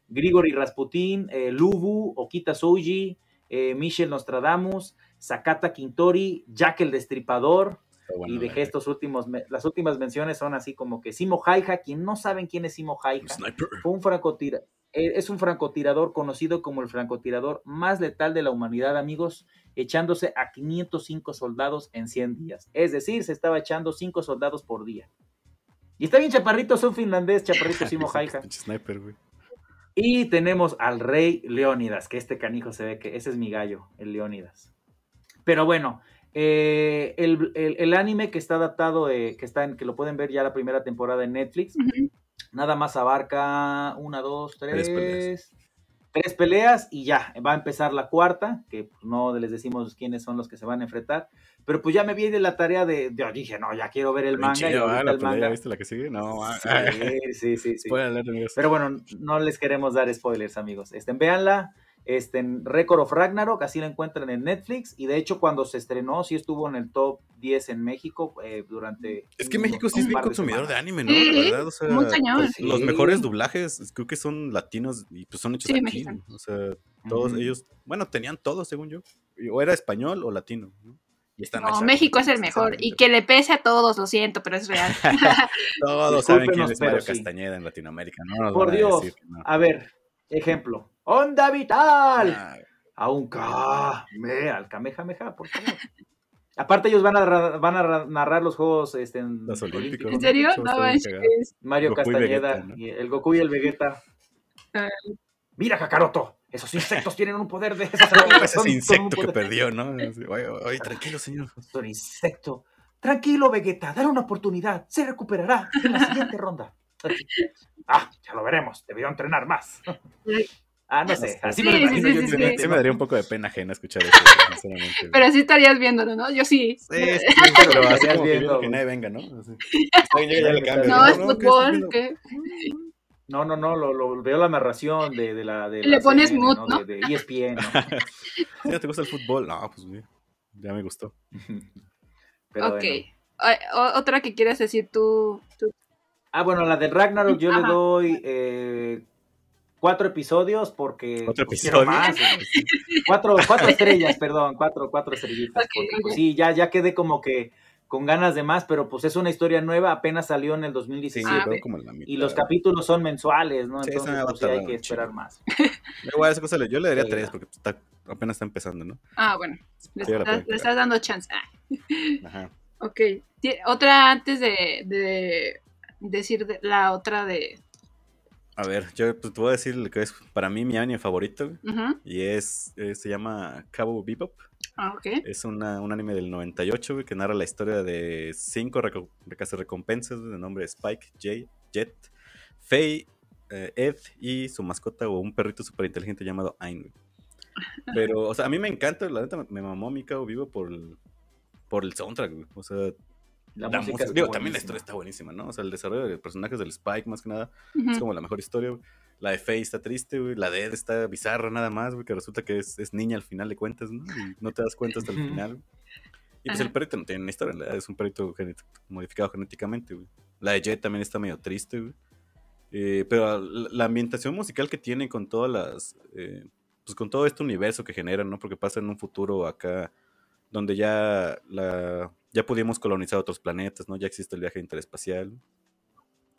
Grigori Rasputin, eh, Lubu, Okita Souji, eh, Michel Nostradamus, Sakata Quintori, Jack el Destripador. y dejé estos últimos, las últimas menciones son así como que Simo Jaija, quien no saben quién es Simo Jaija, fue un francotirador eh, es un francotirador conocido como el francotirador más letal de la humanidad, amigos, echándose a 505 soldados en 100 días. Es decir, se estaba echando 5 soldados por día. Y está bien, chaparrito, es un finlandés, chaparrito Simo Y tenemos al rey Leónidas, que este canijo se ve que ese es mi gallo, el Leónidas. Pero bueno, eh, el, anime que está adaptado, que, está en, que lo pueden ver ya la primera temporada en Netflix, Nada más abarca una, dos, tres. Tres peleas. y ya, va a empezar la cuarta, que no les decimos quiénes son los que se van a enfrentar, pero pues ya me viene la tarea de, dije, no, ya quiero ver el manga. Pero bueno, no les queremos dar spoilers, amigos. Estén, véanla, este, en Record of Ragnarok, así la encuentran en Netflix. Y de hecho, cuando se estrenó, sí estuvo en el top 10 en México eh, durante. Es que México sí es bien consumidor de, anime, ¿no? ¿verdad? Pues, los mejores dublajes creo que son latinos y pues son hechos sí, aquí. O sea, todos ellos, bueno, tenían todos según yo. O era español o latino, ¿no? Y no, México es el mejor y que le pese a todos, lo siento, pero es real. todos saben quién es Mario Castañeda en Latinoamérica, ¿no? Por Dios. a ver, ejemplo, ¡Onda vital! A un Kame, por favor. Aparte ellos van a, narrar los juegos este, en serio? Mario Castañeda, el Goku y el Vegeta. Mira, Kakaroto, esos insectos tienen un poder de Ese insecto que perdió, ¿no? Oye, tranquilo, señor. son insecto. Tranquilo, Vegeta, dale una oportunidad. Se recuperará en la siguiente ronda. Ah, ya lo veremos. Debió entrenar más. Ah, no sé. Así sí, me, sí, sí, me, daría un poco de pena ajena escuchar eso. pero sí estarías viéndolo, ¿no? Yo sí. Sí, sí, pero así es viendo. Que nadie venga, ¿no? No, es fútbol. No, no, no, lo, lo, veo la narración de, de la. De Le pones mood, ¿no? De, ESPN. E ¿no? ¿Te gusta el fútbol? No, pues ya me gustó. ok. Otra que quieras decir tú, Ah, bueno, la del Ragnarok yo le doy eh, cuatro episodios porque cuatro pues, más, pues, cuatro, cuatro, estrellas perdón cuatro cuatro estrellitas porque, pues, sí ya ya quedé como que con ganas de más pero pues es una historia nueva apenas salió en el 2017 sí, ah, como la y los capítulos son mensuales no entonces hay que esperar más igual esa cosa yo le daría tres porque está, apenas está empezando no ah bueno le, estás, dando chance ah. Ajá. Ok, otra antes de, de decir la otra de a ver, yo pues, te voy a decir que es para mí mi anime favorito. Y es, eh, se llama Cabo Bebop. Ah, okay. Es una, un anime del 98, que narra la historia de cinco recompensas de nombre Spike, Jay, Jet, Faye, eh, Ed y su mascota o un perrito súper inteligente llamado Ain. Pero, o sea, a mí me encanta, la neta me mamó mi Cabo Vivo por el, por el soundtrack, O sea, la, música, digo, también la historia está buenísima, ¿no? O sea, el desarrollo de personajes del Spike, más que nada, es como la mejor historia, La de Faye está triste, güey. La de Ed está bizarra nada más, güey, que resulta que es, niña al final de cuentas, ¿no? Y no te das cuenta hasta el final. Y pues el perrito no tiene una historia, es un perrito modificado genéticamente, güey. La de Jet también está medio triste, güey. Eh, pero la, ambientación musical que tiene con todas las... Eh, pues con todo este universo que genera, ¿no? Porque pasa en un futuro acá donde ya, la, ya pudimos colonizar otros planetas, ¿no? Ya existe el viaje interespacial.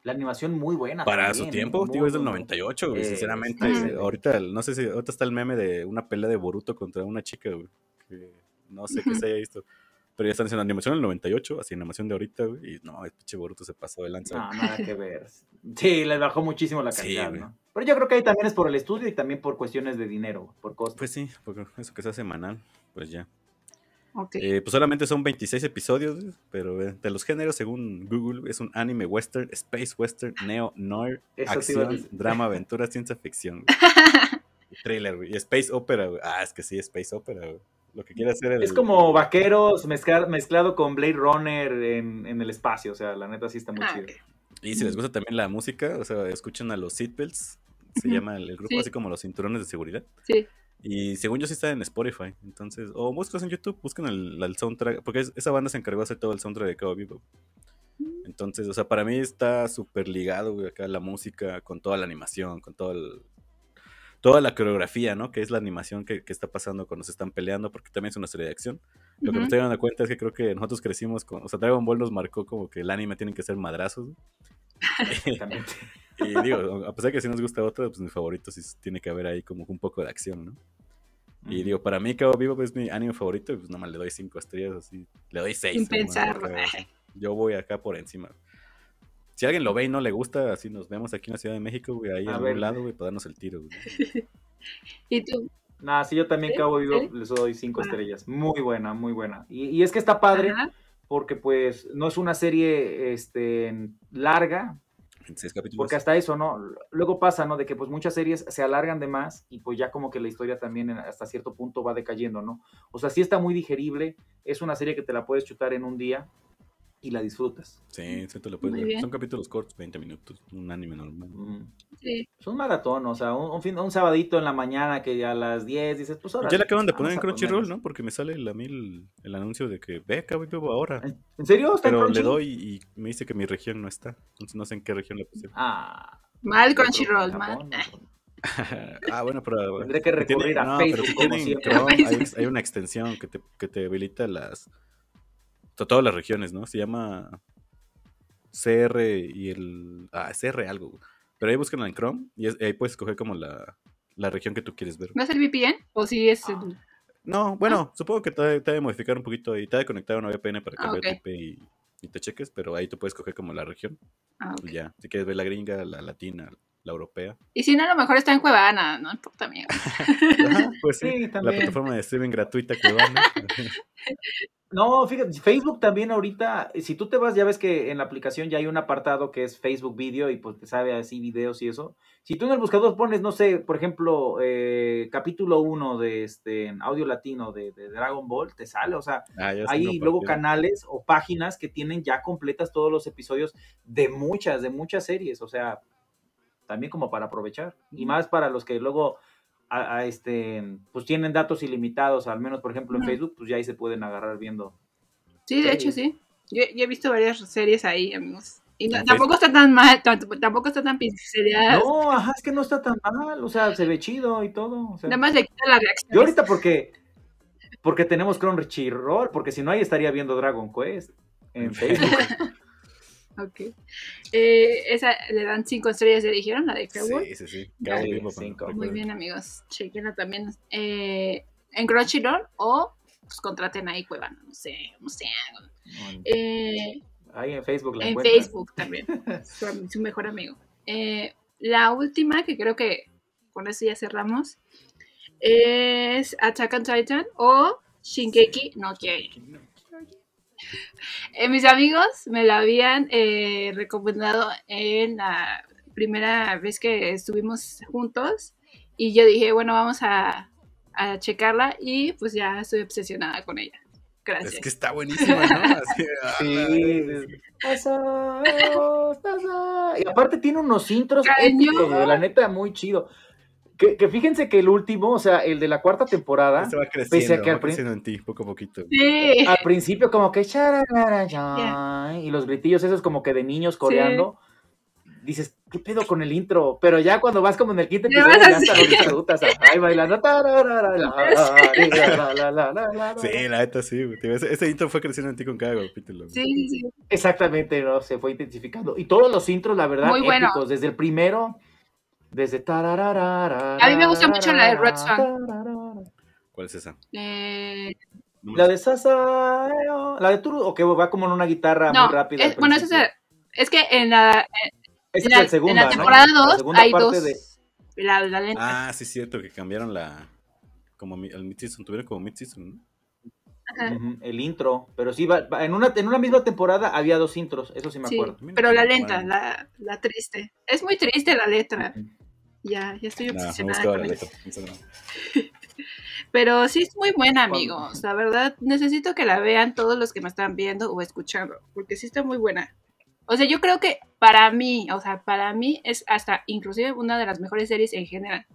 La animación muy buena. Para su ¿eh? tiempo, tío, es del 98, güey, sinceramente. Este, eh, ahorita, no sé si, ahorita está el meme de una pelea de Boruto contra una chica, no sé qué se haya visto. Pero ya están haciendo animación el 98, así animación de ahorita, y no, el pinche Boruto se pasó de lanza. No, nada que ver. Sí, les bajó muchísimo la calidad, Pero yo creo que ahí también es por el estudio y también por cuestiones de dinero, por costo. Pues sí, porque eso que sea semanal, pues ya. Eh, pues solamente son 26 episodios, pero eh, de los géneros, según Google, es un anime western, space western, neo, noir, acción, drama, aventura, ciencia ficción. Trailer, Y space opera, Ah, es que sí, space opera, Lo que quiere hacer Es como vaqueros mezclado, con Blade Runner en, el espacio, o sea, la neta sí está muy ah, chido. Y si les gusta también la música, o sea, escuchan a los Seatbelts, se llama el, grupo, así como los cinturones de seguridad. Sí. Y según yo sí está en Spotify. Entonces, o músicos en YouTube, busquen el, soundtrack. Porque esa banda se encargó de hacer todo el soundtrack de Cowboy Bebop. Mm. Entonces, o sea, para mí está súper ligado, acá la música con toda la animación, con todo toda la coreografía, ¿no? Que es la animación que, está pasando cuando se están peleando, porque también es una serie de acción. Lo que me estoy dando cuenta es que creo que nosotros crecimos con, o sea, Dragon Ball nos marcó como que el anime tiene que ser madrazos. Exactamente. Y digo, a pesar de que si nos gusta otra, pues mi favorito sí tiene que haber ahí como un poco de acción, ¿no? Y digo, para mí Cabo Vivo es mi anime favorito y pues nomás le doy cinco estrellas así. Le doy seis. Sin Yo voy acá por encima. Si alguien lo ve y no le gusta, así nos vemos aquí en la Ciudad de México, güey, ahí a, un lado, güey, para darnos el tiro, güey. ¿Y tú? nada sí, yo también Cabo Vivo les doy cinco estrellas. Muy buena, muy buena. Y, y es que está padre porque pues no es una serie este, larga, porque hasta eso, ¿no? Luego pasa, ¿no? De que pues muchas series se alargan de más y pues ya como que la historia también hasta cierto punto va decayendo, ¿no? O sea, sí está muy digerible, es una serie que te la puedes chutar en un día, y la disfrutas. Sí, sí puedes Son capítulos cortos, 20 minutos, un anime normal. Mm. Sí. Es un maratón, o sea, un, fin, un sabadito en la mañana que ya a las 10 dices, pues ahora. Ya le acaban de poner en Crunchyroll, ¿no? Porque me sale la mil, el anuncio de que ve acá, vivo ahora. ¿En serio? ¿Está Pero le doy y me dice que mi región no está. Entonces no sé en qué región le pusieron. Ah. Mal Crunchyroll, mal. ah, bueno, pero. Tendré que recurrir a no, Facebook. Como tienen, hay, una extensión que te, que te habilita las todas las regiones, ¿no? Se llama CR y el... Ah, CR algo, Pero ahí buscan en Chrome y ahí puedes escoger como la, región que tú quieres ver. ¿No a ser VPN? ¿O si es...? Ah. No, bueno, ah. supongo que te, ha de modificar un poquito y te ha de conectar a una VPN para que ah, y, te cheques, pero ahí tú puedes coger como la región. Ah, Ya, si quieres ver la gringa, la latina, la europea. Y si no, a lo mejor está en Cuevana, no importa, amigo. pues sí, la plataforma de streaming gratuita Cuevana. No, fíjate, Facebook también ahorita, eh, si tú te vas, ya ves que en la aplicación ya hay un apartado que es Facebook Video y pues te sabe así videos y eso. Si tú en el buscador pones, no sé, por ejemplo, eh, capítulo 1 de este audio latino de, Dragon Ball, te sale, o sea, ah, hay pues, luego canales o páginas que tienen ya completas todos los episodios de muchas, de muchas series, o sea, también como para aprovechar. Y más para los que luego a, este, pues tienen datos ilimitados, al menos por ejemplo en Facebook, pues ya ahí se pueden agarrar viendo. Sí, de hecho sí. Yo, he visto varias series ahí, amigos. Y tampoco está tan mal, tampoco está tan pincelada. No, ajá, es que no está tan mal, o sea, se ve chido y todo. Nada más le quita la reacción. Yo ahorita porque, porque tenemos Roll, porque si no ahí estaría viendo Dragon Quest en Facebook. Ok. Eh, esa le dan cinco estrellas, ya dijeron, la de Cowboy. Sí, sí, sí. cinco. Muy bien, amigos. Chequenla también eh, en Crunchyroll o pues, contraten ahí Cuevana, no sé, no sé. Eh, ahí en Facebook la En Facebook también. su, mejor amigo. Eh, la última, que creo que con eso ya cerramos, es Attack on Titan o Shinkeki no Kyojin. Eh, mis amigos me la habían eh, recomendado en la primera vez que estuvimos juntos y yo dije, bueno, vamos a, a checarla y pues ya estoy obsesionada con ella. Gracias. Es que está buenísima, Y aparte tiene unos intros épicos, la neta, muy chido. Que, fíjense que el último, o sea, el de la cuarta temporada, se va pese a que al en ti, poco a poquito. Sí. Al principio como que y los gritillos esos como que de niños coreando. Dices, ¿qué pedo con el intro? Pero ya cuando vas como en el quinto episodio, ya hasta ahí Sí, la neta sí, ese intro fue creciendo en ti con cada capítulo. Sí, sí. Exactamente, ¿no? se fue intensificando. Y todos los intros, la verdad, Muy épicos, desde el primero desde A mí me gusta mucho la de Red Song. ¿Cuál es esa? Eh, la de Sasa. La de Turu, o que va como en una guitarra muy rápida. Es, bueno, es, es que en la, en la, segunda, en la temporada 2 hay dos. La, lenta. Ah, sí, es cierto, que cambiaron la. Como el mid-season, tuvieron como mid El intro, pero sí, va, en, una, en una misma temporada había dos intros, eso sí me acuerdo. Sí, pero la lenta, la, la, triste. Es muy triste la letra. Ya, ya estoy obsesionada. con Pero sí es muy buena, amigos. La verdad, necesito que la vean todos los que me están viendo o escuchando, porque sí está muy buena. O sea, yo creo que para mí, o sea, para mí es hasta inclusive una de las mejores series en general.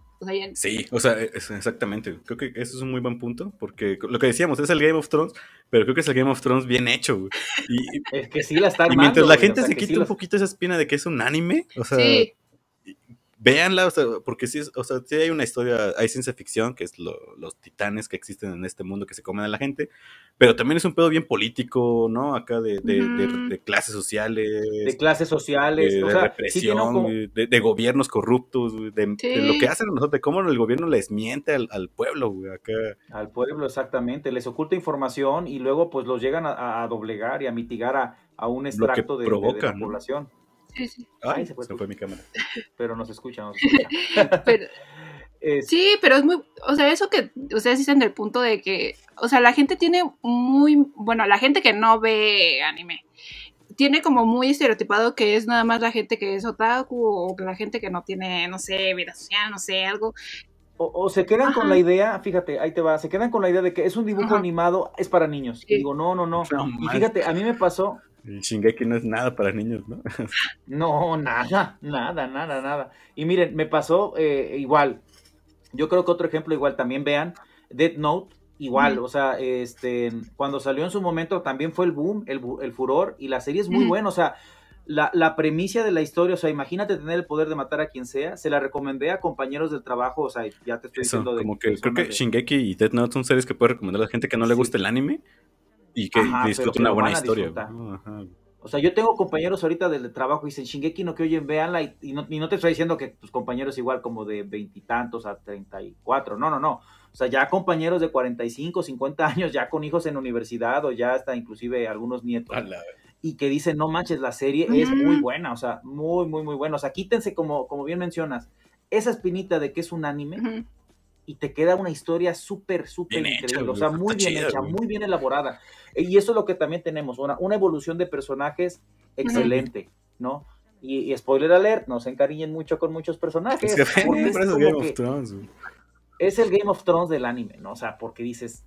Sí, o sea, exactamente. Creo que eso es un muy buen punto, porque lo que decíamos es el Game of Thrones, pero creo que es el Game of Thrones bien hecho. Y, es que sí la está armando, Y mientras la gente se quita un poquito esa espina de que es un anime, o sea, sí. Veanla, o porque sí, o hay una historia, hay ciencia ficción, que es los titanes que existen en este mundo que se comen a la gente, pero también es un pedo bien político, ¿no? Acá de, clases sociales. De clases sociales, eh, de, represión, de, gobiernos corruptos, de, lo que hacen nosotros, de cómo el gobierno les miente al, pueblo, acá. Al pueblo, exactamente, les oculta información y luego pues los llegan a, doblegar y a mitigar a, un extracto de, la población se fue, mi cámara. Pero nos escucha, Sí, pero es muy, o sea, eso que ustedes dicen del punto de que, o sea, la gente tiene muy, bueno, la gente que no ve anime, tiene como muy estereotipado que es nada más la gente que es otaku o la gente que no tiene, no sé, vida social, no sé, algo. O, se quedan con la idea, fíjate, ahí te va, se quedan con la idea de que es un dibujo animado, es para niños. Y digo, no, no, no. no y fíjate, a mí me pasó, el Shingeki no es nada para niños, ¿no? no, nada, nada, nada, nada. Y miren, me pasó eh, igual. Yo creo que otro ejemplo igual también vean, Dead Note, igual, o sea, este, cuando salió en su momento también fue el boom, el, furor, y la serie es muy buena, o sea, la, la, premisa de la historia, o sea, imagínate tener el poder de matar a quien sea, se la recomendé a compañeros del trabajo, o sea, ya te estoy diciendo de... creo que Shingeki y Death Note son series que puede recomendar a la gente que no le gusta el anime, y que Ajá, una buena historia. O sea, yo tengo compañeros ahorita del trabajo y dicen, Shingeki no que oyen, véanla. Y, y, no, te estoy diciendo que tus compañeros igual como de veintitantos a treinta y cuatro. No, no, no. O sea, ya compañeros de 45, 50 años, ya con hijos en universidad o ya hasta inclusive algunos nietos. Y que dicen, no manches, la serie es muy buena, o sea, muy, muy, muy buena. O sea, quítense como, como bien mencionas, esa espinita de que es un anime, y te queda una historia súper, súper increíble. o sea, muy bien hecha, muy bien elaborada. Eh, y eso es lo que también tenemos, una, evolución de personajes excelente, ¿no? Y, spoiler alert, nos encariñen mucho con muchos personajes. Es, el Game of Thrones del anime, ¿no? O sea, porque dices,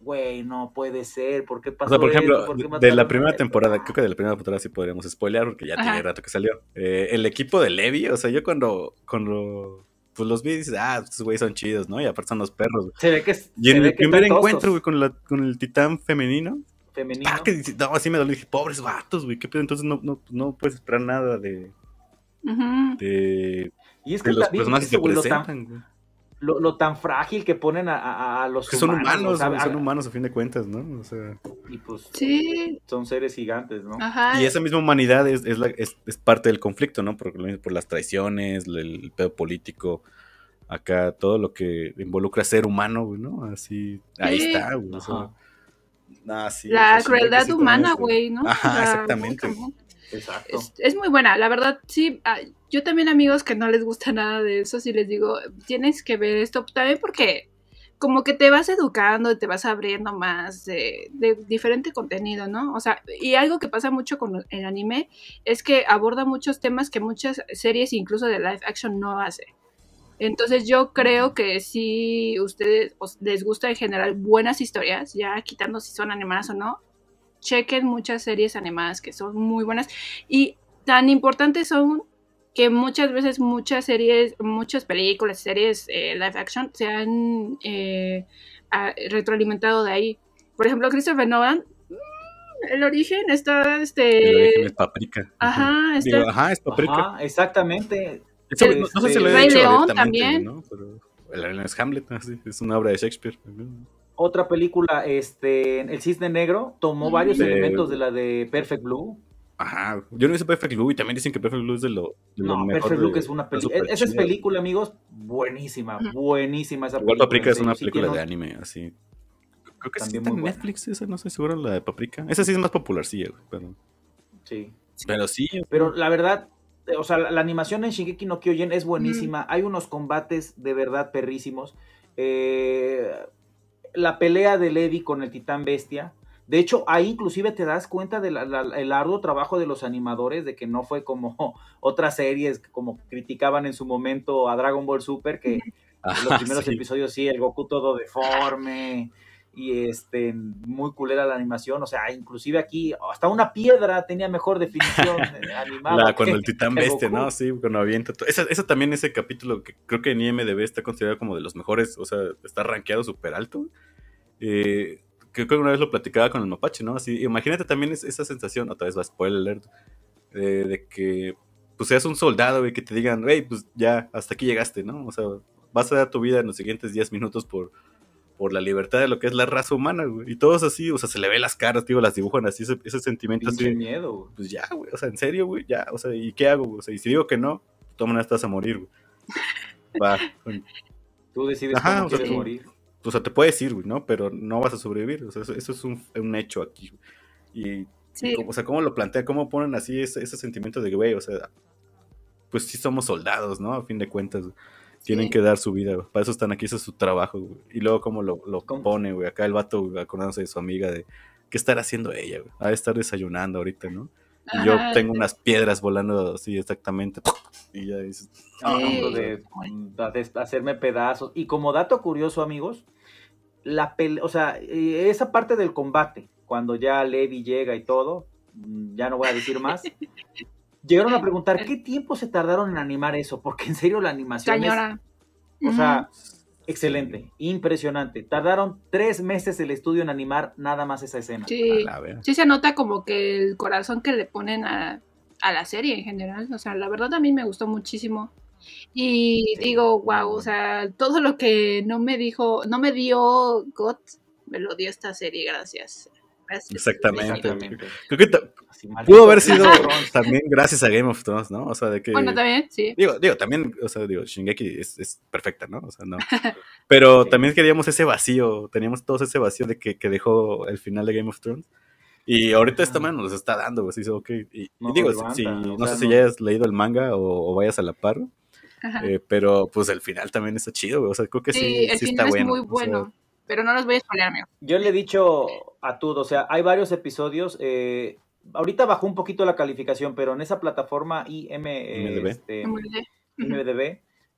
güey, no puede ser, ¿por qué pasó? O sea, por ejemplo, de la primera temporada, creo que de la primera temporada sí podríamos spoilear, porque ya tiene rato que salió. Eh, el equipo de Levi, o sea, yo cuando, cuando pues los vi y dices, ah, estos güeyes son chidos, ¿no? Y aparte son los perros. Se ve que Y en el primer encuentro, güey, con, la, con el titán femenino. Femenino. Ah, que no, así me dolió. Dije, pobres vatos, güey, qué pedo. Entonces no, no, no puedes esperar nada de. Uh De. Y es que de los más que presentan, güey lo, tan frágil que ponen a, a, los que son humanos, son humanos a fin de cuentas, ¿no? O sea, y pues sí. son seres gigantes, ¿no? Ajá. Y esa misma humanidad es, es, parte del conflicto, ¿no? Por, por las traiciones, el, pedo político, acá todo lo que involucra ser humano, ¿no? Así, ahí está, güey. la crueldad humana, güey, ¿no? Ajá, exactamente. Exacto. es, muy buena, la verdad, sí, ah, yo también amigos que no les gusta nada de eso, si les digo, tienes que ver esto también porque como que te vas educando y te vas abriendo más de, diferente contenido, ¿no? O sea, y algo que pasa mucho con el anime es que aborda muchos temas que muchas series, incluso de live action, no hace. Entonces yo creo que si ustedes les gusta en general buenas historias, ya quitando si son animadas o no, chequen muchas series animadas que son muy buenas y tan importantes son que muchas veces muchas series, muchas películas, series eh, live action se han eh, retroalimentado de ahí. Por ejemplo, Christopher Nolan, mm, el origen está este... El origen es paprika. Ajá, ajá es paprika. exactamente. no, sé si Rey también. el, es Hamlet, es una obra de Shakespeare. Otra película, este, El Cisne Negro, tomó mm. varios elementos de la de Perfect Blue. Ajá, yo no hice Perfect Blue y también dicen que Perfect Blue es de lo, de no, Perfect Blue es una película. E-, esa es película, amigos, buenísima, buenísima esa Igual Paprika es una película de anime, así. Creo que también sí está en Netflix, esa no estoy seguro, la de Paprika. Esa sí es más popular, sí, güey, pero... Sí. Pero sí. Pero la verdad, o sea, la, animación en Shingeki no Kyojin es mm. buenísima. Hay unos combates de verdad perrísimos. Eh, la pelea de Levi con el titán bestia de hecho, ahí inclusive te das cuenta del el arduo trabajo de los animadores, de que no fue como otras series, como criticaban en su momento a Dragon Ball Super, que los ah, primeros episodios sí, el Goku todo deforme y este muy culera la animación, o sea, inclusive aquí hasta una piedra tenía mejor definición eh, animada. La, cuando el titán bestia, ¿no? Sí, cuando avienta. eso también ese capítulo que creo que en IMDb está considerado como de los mejores, o sea, está rankeado súper alto. Eh, creo que una vez lo platicaba con el mapache, ¿no? Así, imagínate también esa sensación, otra vez va spoiler alert, de, de que pues seas un soldado y que te digan, hey, pues ya, hasta aquí llegaste, ¿no? O sea, vas a dar tu vida en los siguientes 10 minutos por, por la libertad de lo que es la raza humana, güey. Y todos así, o sea, se le ve las caras, tío, las dibujan así, ese, sentimiento así. miedo, Pues ya, güey, o sea, en serio, güey, ya, o sea, ¿y qué hago? Güey? O sea, y si digo que no, toman estas a morir, güey. Va. Tú decides cómo quieres morir o sea, te puedes ir, güey, ¿no? Pero no vas a sobrevivir, o sea, eso, es un, hecho aquí. Y, o sea, ¿cómo lo plantea? ¿Cómo ponen así ese, sentimiento de, güey, o sea, pues sí somos soldados, ¿no? A fin de cuentas, tienen que dar su vida, güey. para eso están aquí, eso es su trabajo, güey. Y luego cómo lo, lo pone, güey, acá el vato acordándose de su amiga de, ¿qué estará haciendo ella, güey? Ha estar desayunando ahorita, ¿no? Y yo tengo unas piedras volando así exactamente. Y ya dices. de hacerme pedazos. Y como dato curioso, amigos, la o sea, eh, esa parte del combate, cuando ya Levi llega y todo, mm, ya no voy a decir más. llegaron a preguntar qué tiempo se tardaron en animar eso, porque en serio la animación Señora. es. O sea, excelente, impresionante. Tardaron tres meses el estudio en animar nada más esa escena. Sí, se nota como que el corazón que le ponen a, a la serie en general. O sea, la verdad a mí me gustó muchísimo. Y digo, wow, o sea, todo lo que no me dijo, no me dio God, me lo dio esta serie, gracias. Exactamente. pudo haber sido también gracias a Game of Thrones, ¿no? O sea, de que. Bueno, también, sí. Digo, también, o sea, digo, Shingeki es, perfecta, ¿no? O sea, no. Pero también queríamos ese vacío, teníamos todos ese vacío de que, que dejó el final de Game of Thrones. Y ahorita esta mano nos está dando, pues dice, ok. Y, digo, no, sé si ya has leído el manga o, o vayas a la par, eh, pero pues el final también está chido, O sea, creo que sí, sí, el final es muy bueno. pero no los voy a spoiler, amigo. Yo le he dicho a Tud, o sea, hay varios episodios. Eh, ahorita bajó un poquito la calificación, pero en esa plataforma IMDB, este,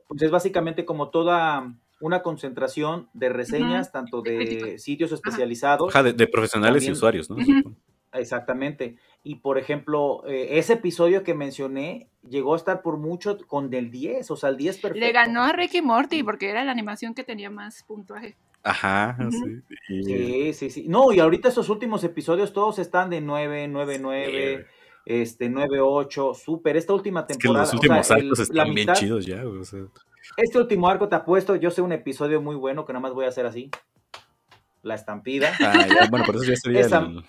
pues es básicamente como toda una concentración de reseñas, tanto de sitios especializados. de, profesionales y usuarios, ¿no? Exactamente. Y por ejemplo, eh, ese episodio que mencioné llegó a estar por mucho con del 10, o sea, el 10 perfecto. Le ganó a Ricky Morty porque era la animación que tenía más puntuaje. Ajá, sí. Sí, sí, sí. No, y ahorita esos últimos episodios todos están de 9, 9, 9. este 9-8, súper. Esta última temporada. los últimos o sea, arcos están bien chidos ya. Este último arco te apuesto, yo sé un episodio muy bueno que nada más voy a hacer así. La estampida. Ah, bueno, por eso ya sería el...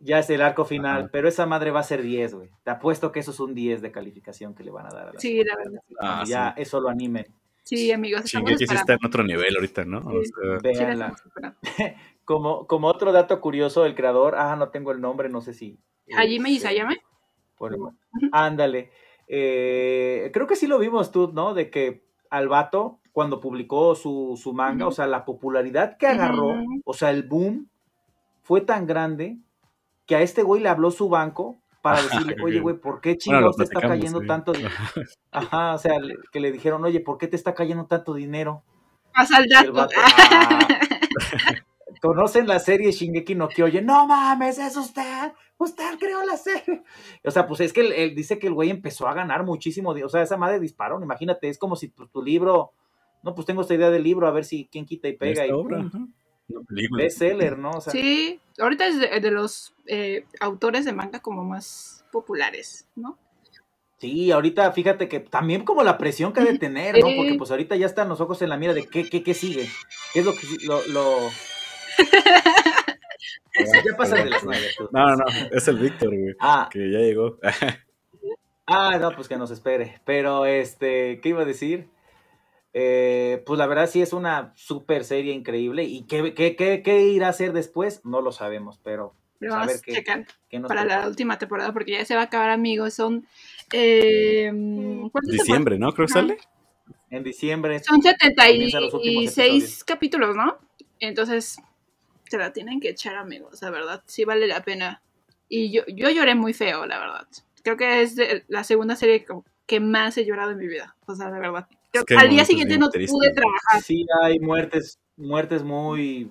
Ya es el arco final, pero esa madre va a ser 10, güey. Te apuesto que eso es un 10 de calificación que le van a dar. A la sí, la verdad. Ah, ya, eso lo anime. Sí, amigos. Sí, sí está en otro nivel ahorita, ¿no? como, como otro dato curioso, el creador, ah, no tengo el nombre, no sé si. Eh, Hajime Isayame. Bueno, ándale. Eh, creo que sí lo vimos tú, ¿no? De que al vato, cuando publicó su, manga, o sea, la popularidad que agarró, o sea, el boom fue tan grande que a este güey le habló su banco para ah, decirle, oye, güey, ¿por qué chingados te está cayendo tanto dinero? Ajá, o sea, que le dijeron, oye, ¿por qué te está cayendo tanto dinero? Pasa el dato. Ah, Conocen la serie Shingeki no oye No mames, es usted. Usted creó la serie. O sea, pues es que él, dice que el güey empezó a ganar muchísimo. O sea, esa madre disparó. Imagínate, es como si pues, tu, libro. No, pues tengo esta idea del libro, a ver si quién quita y pega. Y, bestseller, ¿no? sí, ahorita es de, los eh, autores de manga como más populares, ¿no? Sí, ahorita fíjate que también como la presión que ha de tener, ¿no? Porque pues ahorita ya están los ojos en la mira de qué, qué, qué sigue. ¿Qué es lo que lo, lo... ya pasa de las nueve. No, no, es el Víctor, güey. Ah. Que ya llegó. ah, no, pues que nos espere. Pero este, ¿qué iba a decir? Eh, pues la verdad sí es una super serie increíble y qué, qué, irá a hacer después no lo sabemos, pero pues, vamos a ver para la última temporada porque ya se va a acabar amigos, son... Em, diciembre, ¿no? Creo que sale. En diciembre. Son seis capítulos, ¿no? Entonces, se la tienen que echar amigos, la verdad, sí vale la pena. Y yo, yo lloré muy feo, la verdad. Creo que es la segunda serie que más he llorado en mi vida, o sea, la verdad al día siguiente no pude trabajar. Sí, hay muertes, muertes muy,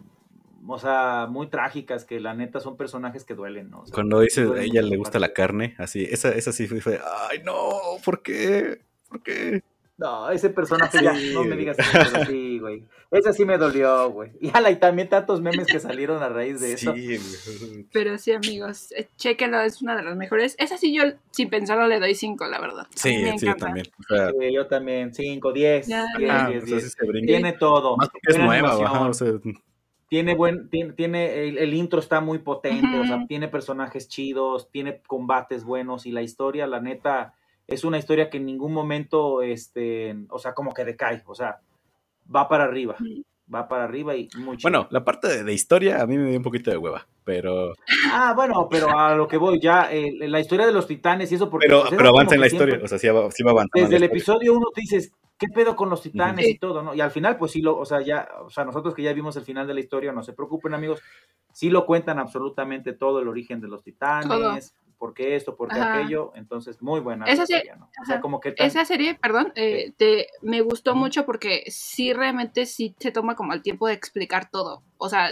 o sea, muy trágicas, que la neta son personajes que duelen, Cuando dice, a ella le gusta la carne, así, esa, esa sí fue, ay no, ¿por qué? ¿Por qué? No, ese personaje no me digas güey. Esa sí me dolió, güey. Y, ala, y también tantos memes que salieron a raíz de eso. Sí, Pero sí, amigos, eh, chequenlo, es una de las mejores. Esa sí yo, sin pensarlo, le doy cinco la verdad. Sí, me sí, encanta. también. yo también, 5, 10, ah, pues Tiene todo. Más es nueva, Tiene buen, tiene, el, intro está muy potente, o sea, tiene personajes chidos, tiene combates buenos y la historia, la neta, es una historia que en ningún momento, este, o sea, como que decae, o sea, va para arriba, va para arriba y mucho. Bueno, la parte de, historia a mí me dio un poquito de hueva, pero... Ah, bueno, pero a lo que voy, ya, eh, la historia de los titanes y eso porque... Pero, pues, pero avanza en la historia, o sea, sí, va, avanzando. Desde el episodio uno te dices, ¿qué pedo con los titanes y todo, no? Y al final, pues sí, lo, o sea, ya, o sea, nosotros que ya vimos el final de la historia, no se preocupen, amigos, sí lo cuentan absolutamente todo, el origen de los titanes por qué esto, por qué aquello. Entonces, muy buena. Esa serie, como que Esa serie, perdón, eh, te, me gustó mucho porque sí, realmente sí se toma como el tiempo de explicar todo. O sea,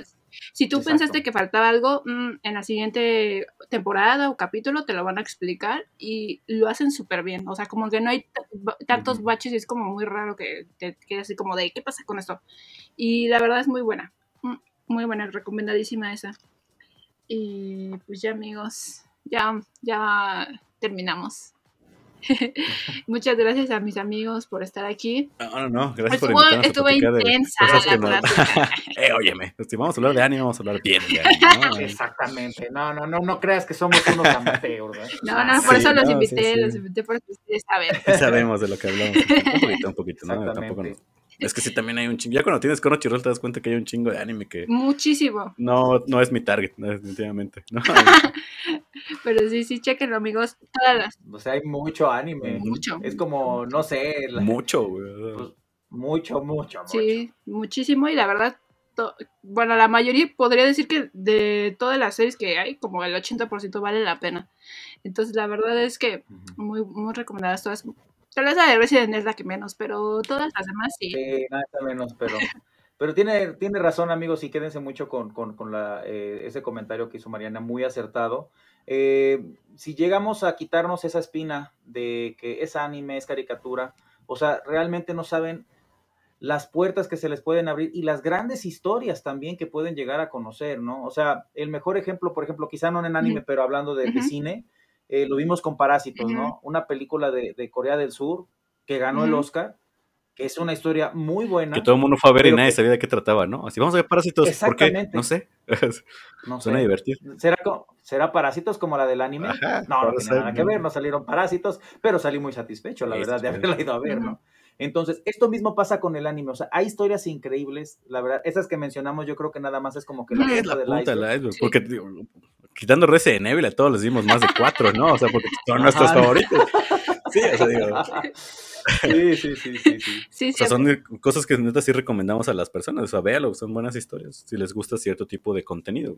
si tú pensaste que faltaba algo, mm, en la siguiente temporada o capítulo te lo van a explicar y lo hacen súper bien. O sea, como que no hay tantos baches y es como muy raro que te quedes así como de, ¿qué pasa con esto? Y la verdad es muy buena. Mm, muy buena, recomendadísima esa. Y pues ya amigos, ya, ya terminamos. Muchas gracias a mis amigos por estar aquí. No, no, no, gracias por por estuvo intensa la no... eh, óyeme, vamos a hablar de anime, vamos a hablar bien de Exactamente. No, no, no, no creas que somos unos amateurs, ¿verdad? No, no, por eso los invité, los invité porque ustedes saben. Sabemos de lo que hablamos. Un poquito, un poquito, ¿no? Tampoco nos es que sí, también hay un chingo. Ya cuando tienes Crunchyroll te das cuenta que hay un chingo de anime que. Muchísimo. No, no es mi target, definitivamente. Pero sí, sí, chequenlo, amigos. O sea, hay mucho anime. Mucho. Es como, no sé. Mucho, güey. Pues, mucho, mucho, Sí, muchísimo. Y la verdad, bueno, la mayoría podría decir que de todas las series que hay, como el 80% vale la pena. Entonces, la verdad es que muy, muy recomendadas todas. Tal vez la ver si es la que menos, pero todas las demás sí. Sí, nada menos, pero. Pero tiene, tiene razón, amigos, y quédense mucho con, la, eh, ese comentario que hizo Mariana, muy acertado. Eh, si llegamos a quitarnos esa espina de que es anime, es caricatura, o sea, realmente no saben las puertas que se les pueden abrir y las grandes historias también que pueden llegar a conocer, ¿no? O sea, el mejor ejemplo, por ejemplo, quizá no en anime, pero hablando de, de cine, eh, lo vimos con Parásitos, ¿no? Una película de, de, Corea del Sur que ganó el Oscar, que es una historia muy buena. Que todo el mundo fue a ver y nadie sabía de qué trataba, ¿no? Así vamos a ver Parásitos, Exactamente. ¿por qué? No sé. no Suena divertido. ¿Será, ¿Será Parásitos como la del anime? no, no tiene nada que ver, no salieron Parásitos, pero salí muy satisfecho, la verdad, de haberla ido a ver, ¿no? Entonces, esto mismo pasa con el anime. O sea, hay historias increíbles, la verdad. Esas que mencionamos, yo creo que nada más es como que la, es la del iceberg. porque, quitando Resident Evil, a todos les dimos más de cuatro, ¿no? O sea, porque son nuestros favoritos. Sí, o sea, digo. Sí, sí, sí, sí. o sea, son cosas que neta sí recomendamos a las personas. O sea, véalo, son buenas historias. Si les gusta cierto tipo de contenido.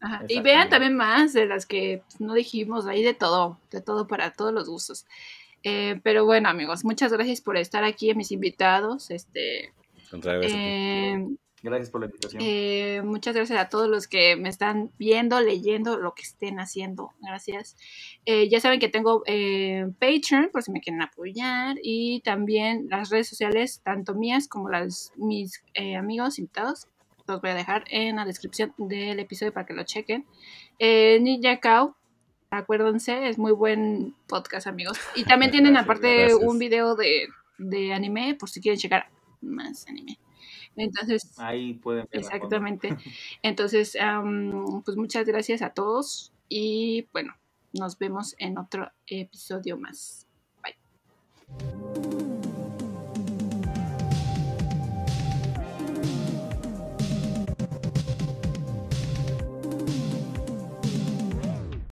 Ajá. Y vean también más de las que pues, no dijimos, Ahí de todo, de todo para todos los gustos. Eh, pero bueno, amigos, muchas gracias por estar aquí mis invitados. Este, eh, Gracias por la invitación. Eh, muchas gracias a todos los que me están viendo, leyendo, lo que estén haciendo. Gracias. Eh, ya saben que tengo eh, Patreon por si me quieren apoyar y también las redes sociales, tanto mías como las mis amigos invitados. Los voy a dejar en la descripción del episodio para que lo chequen. Ninja Cow, acuérdense, es muy buen podcast, amigos. Y también tienen aparte un video de, de anime por si quieren checar más anime. Entonces, ahí pueden ver Exactamente. Entonces, pues muchas gracias a todos y bueno, nos vemos en otro episodio más. Bye.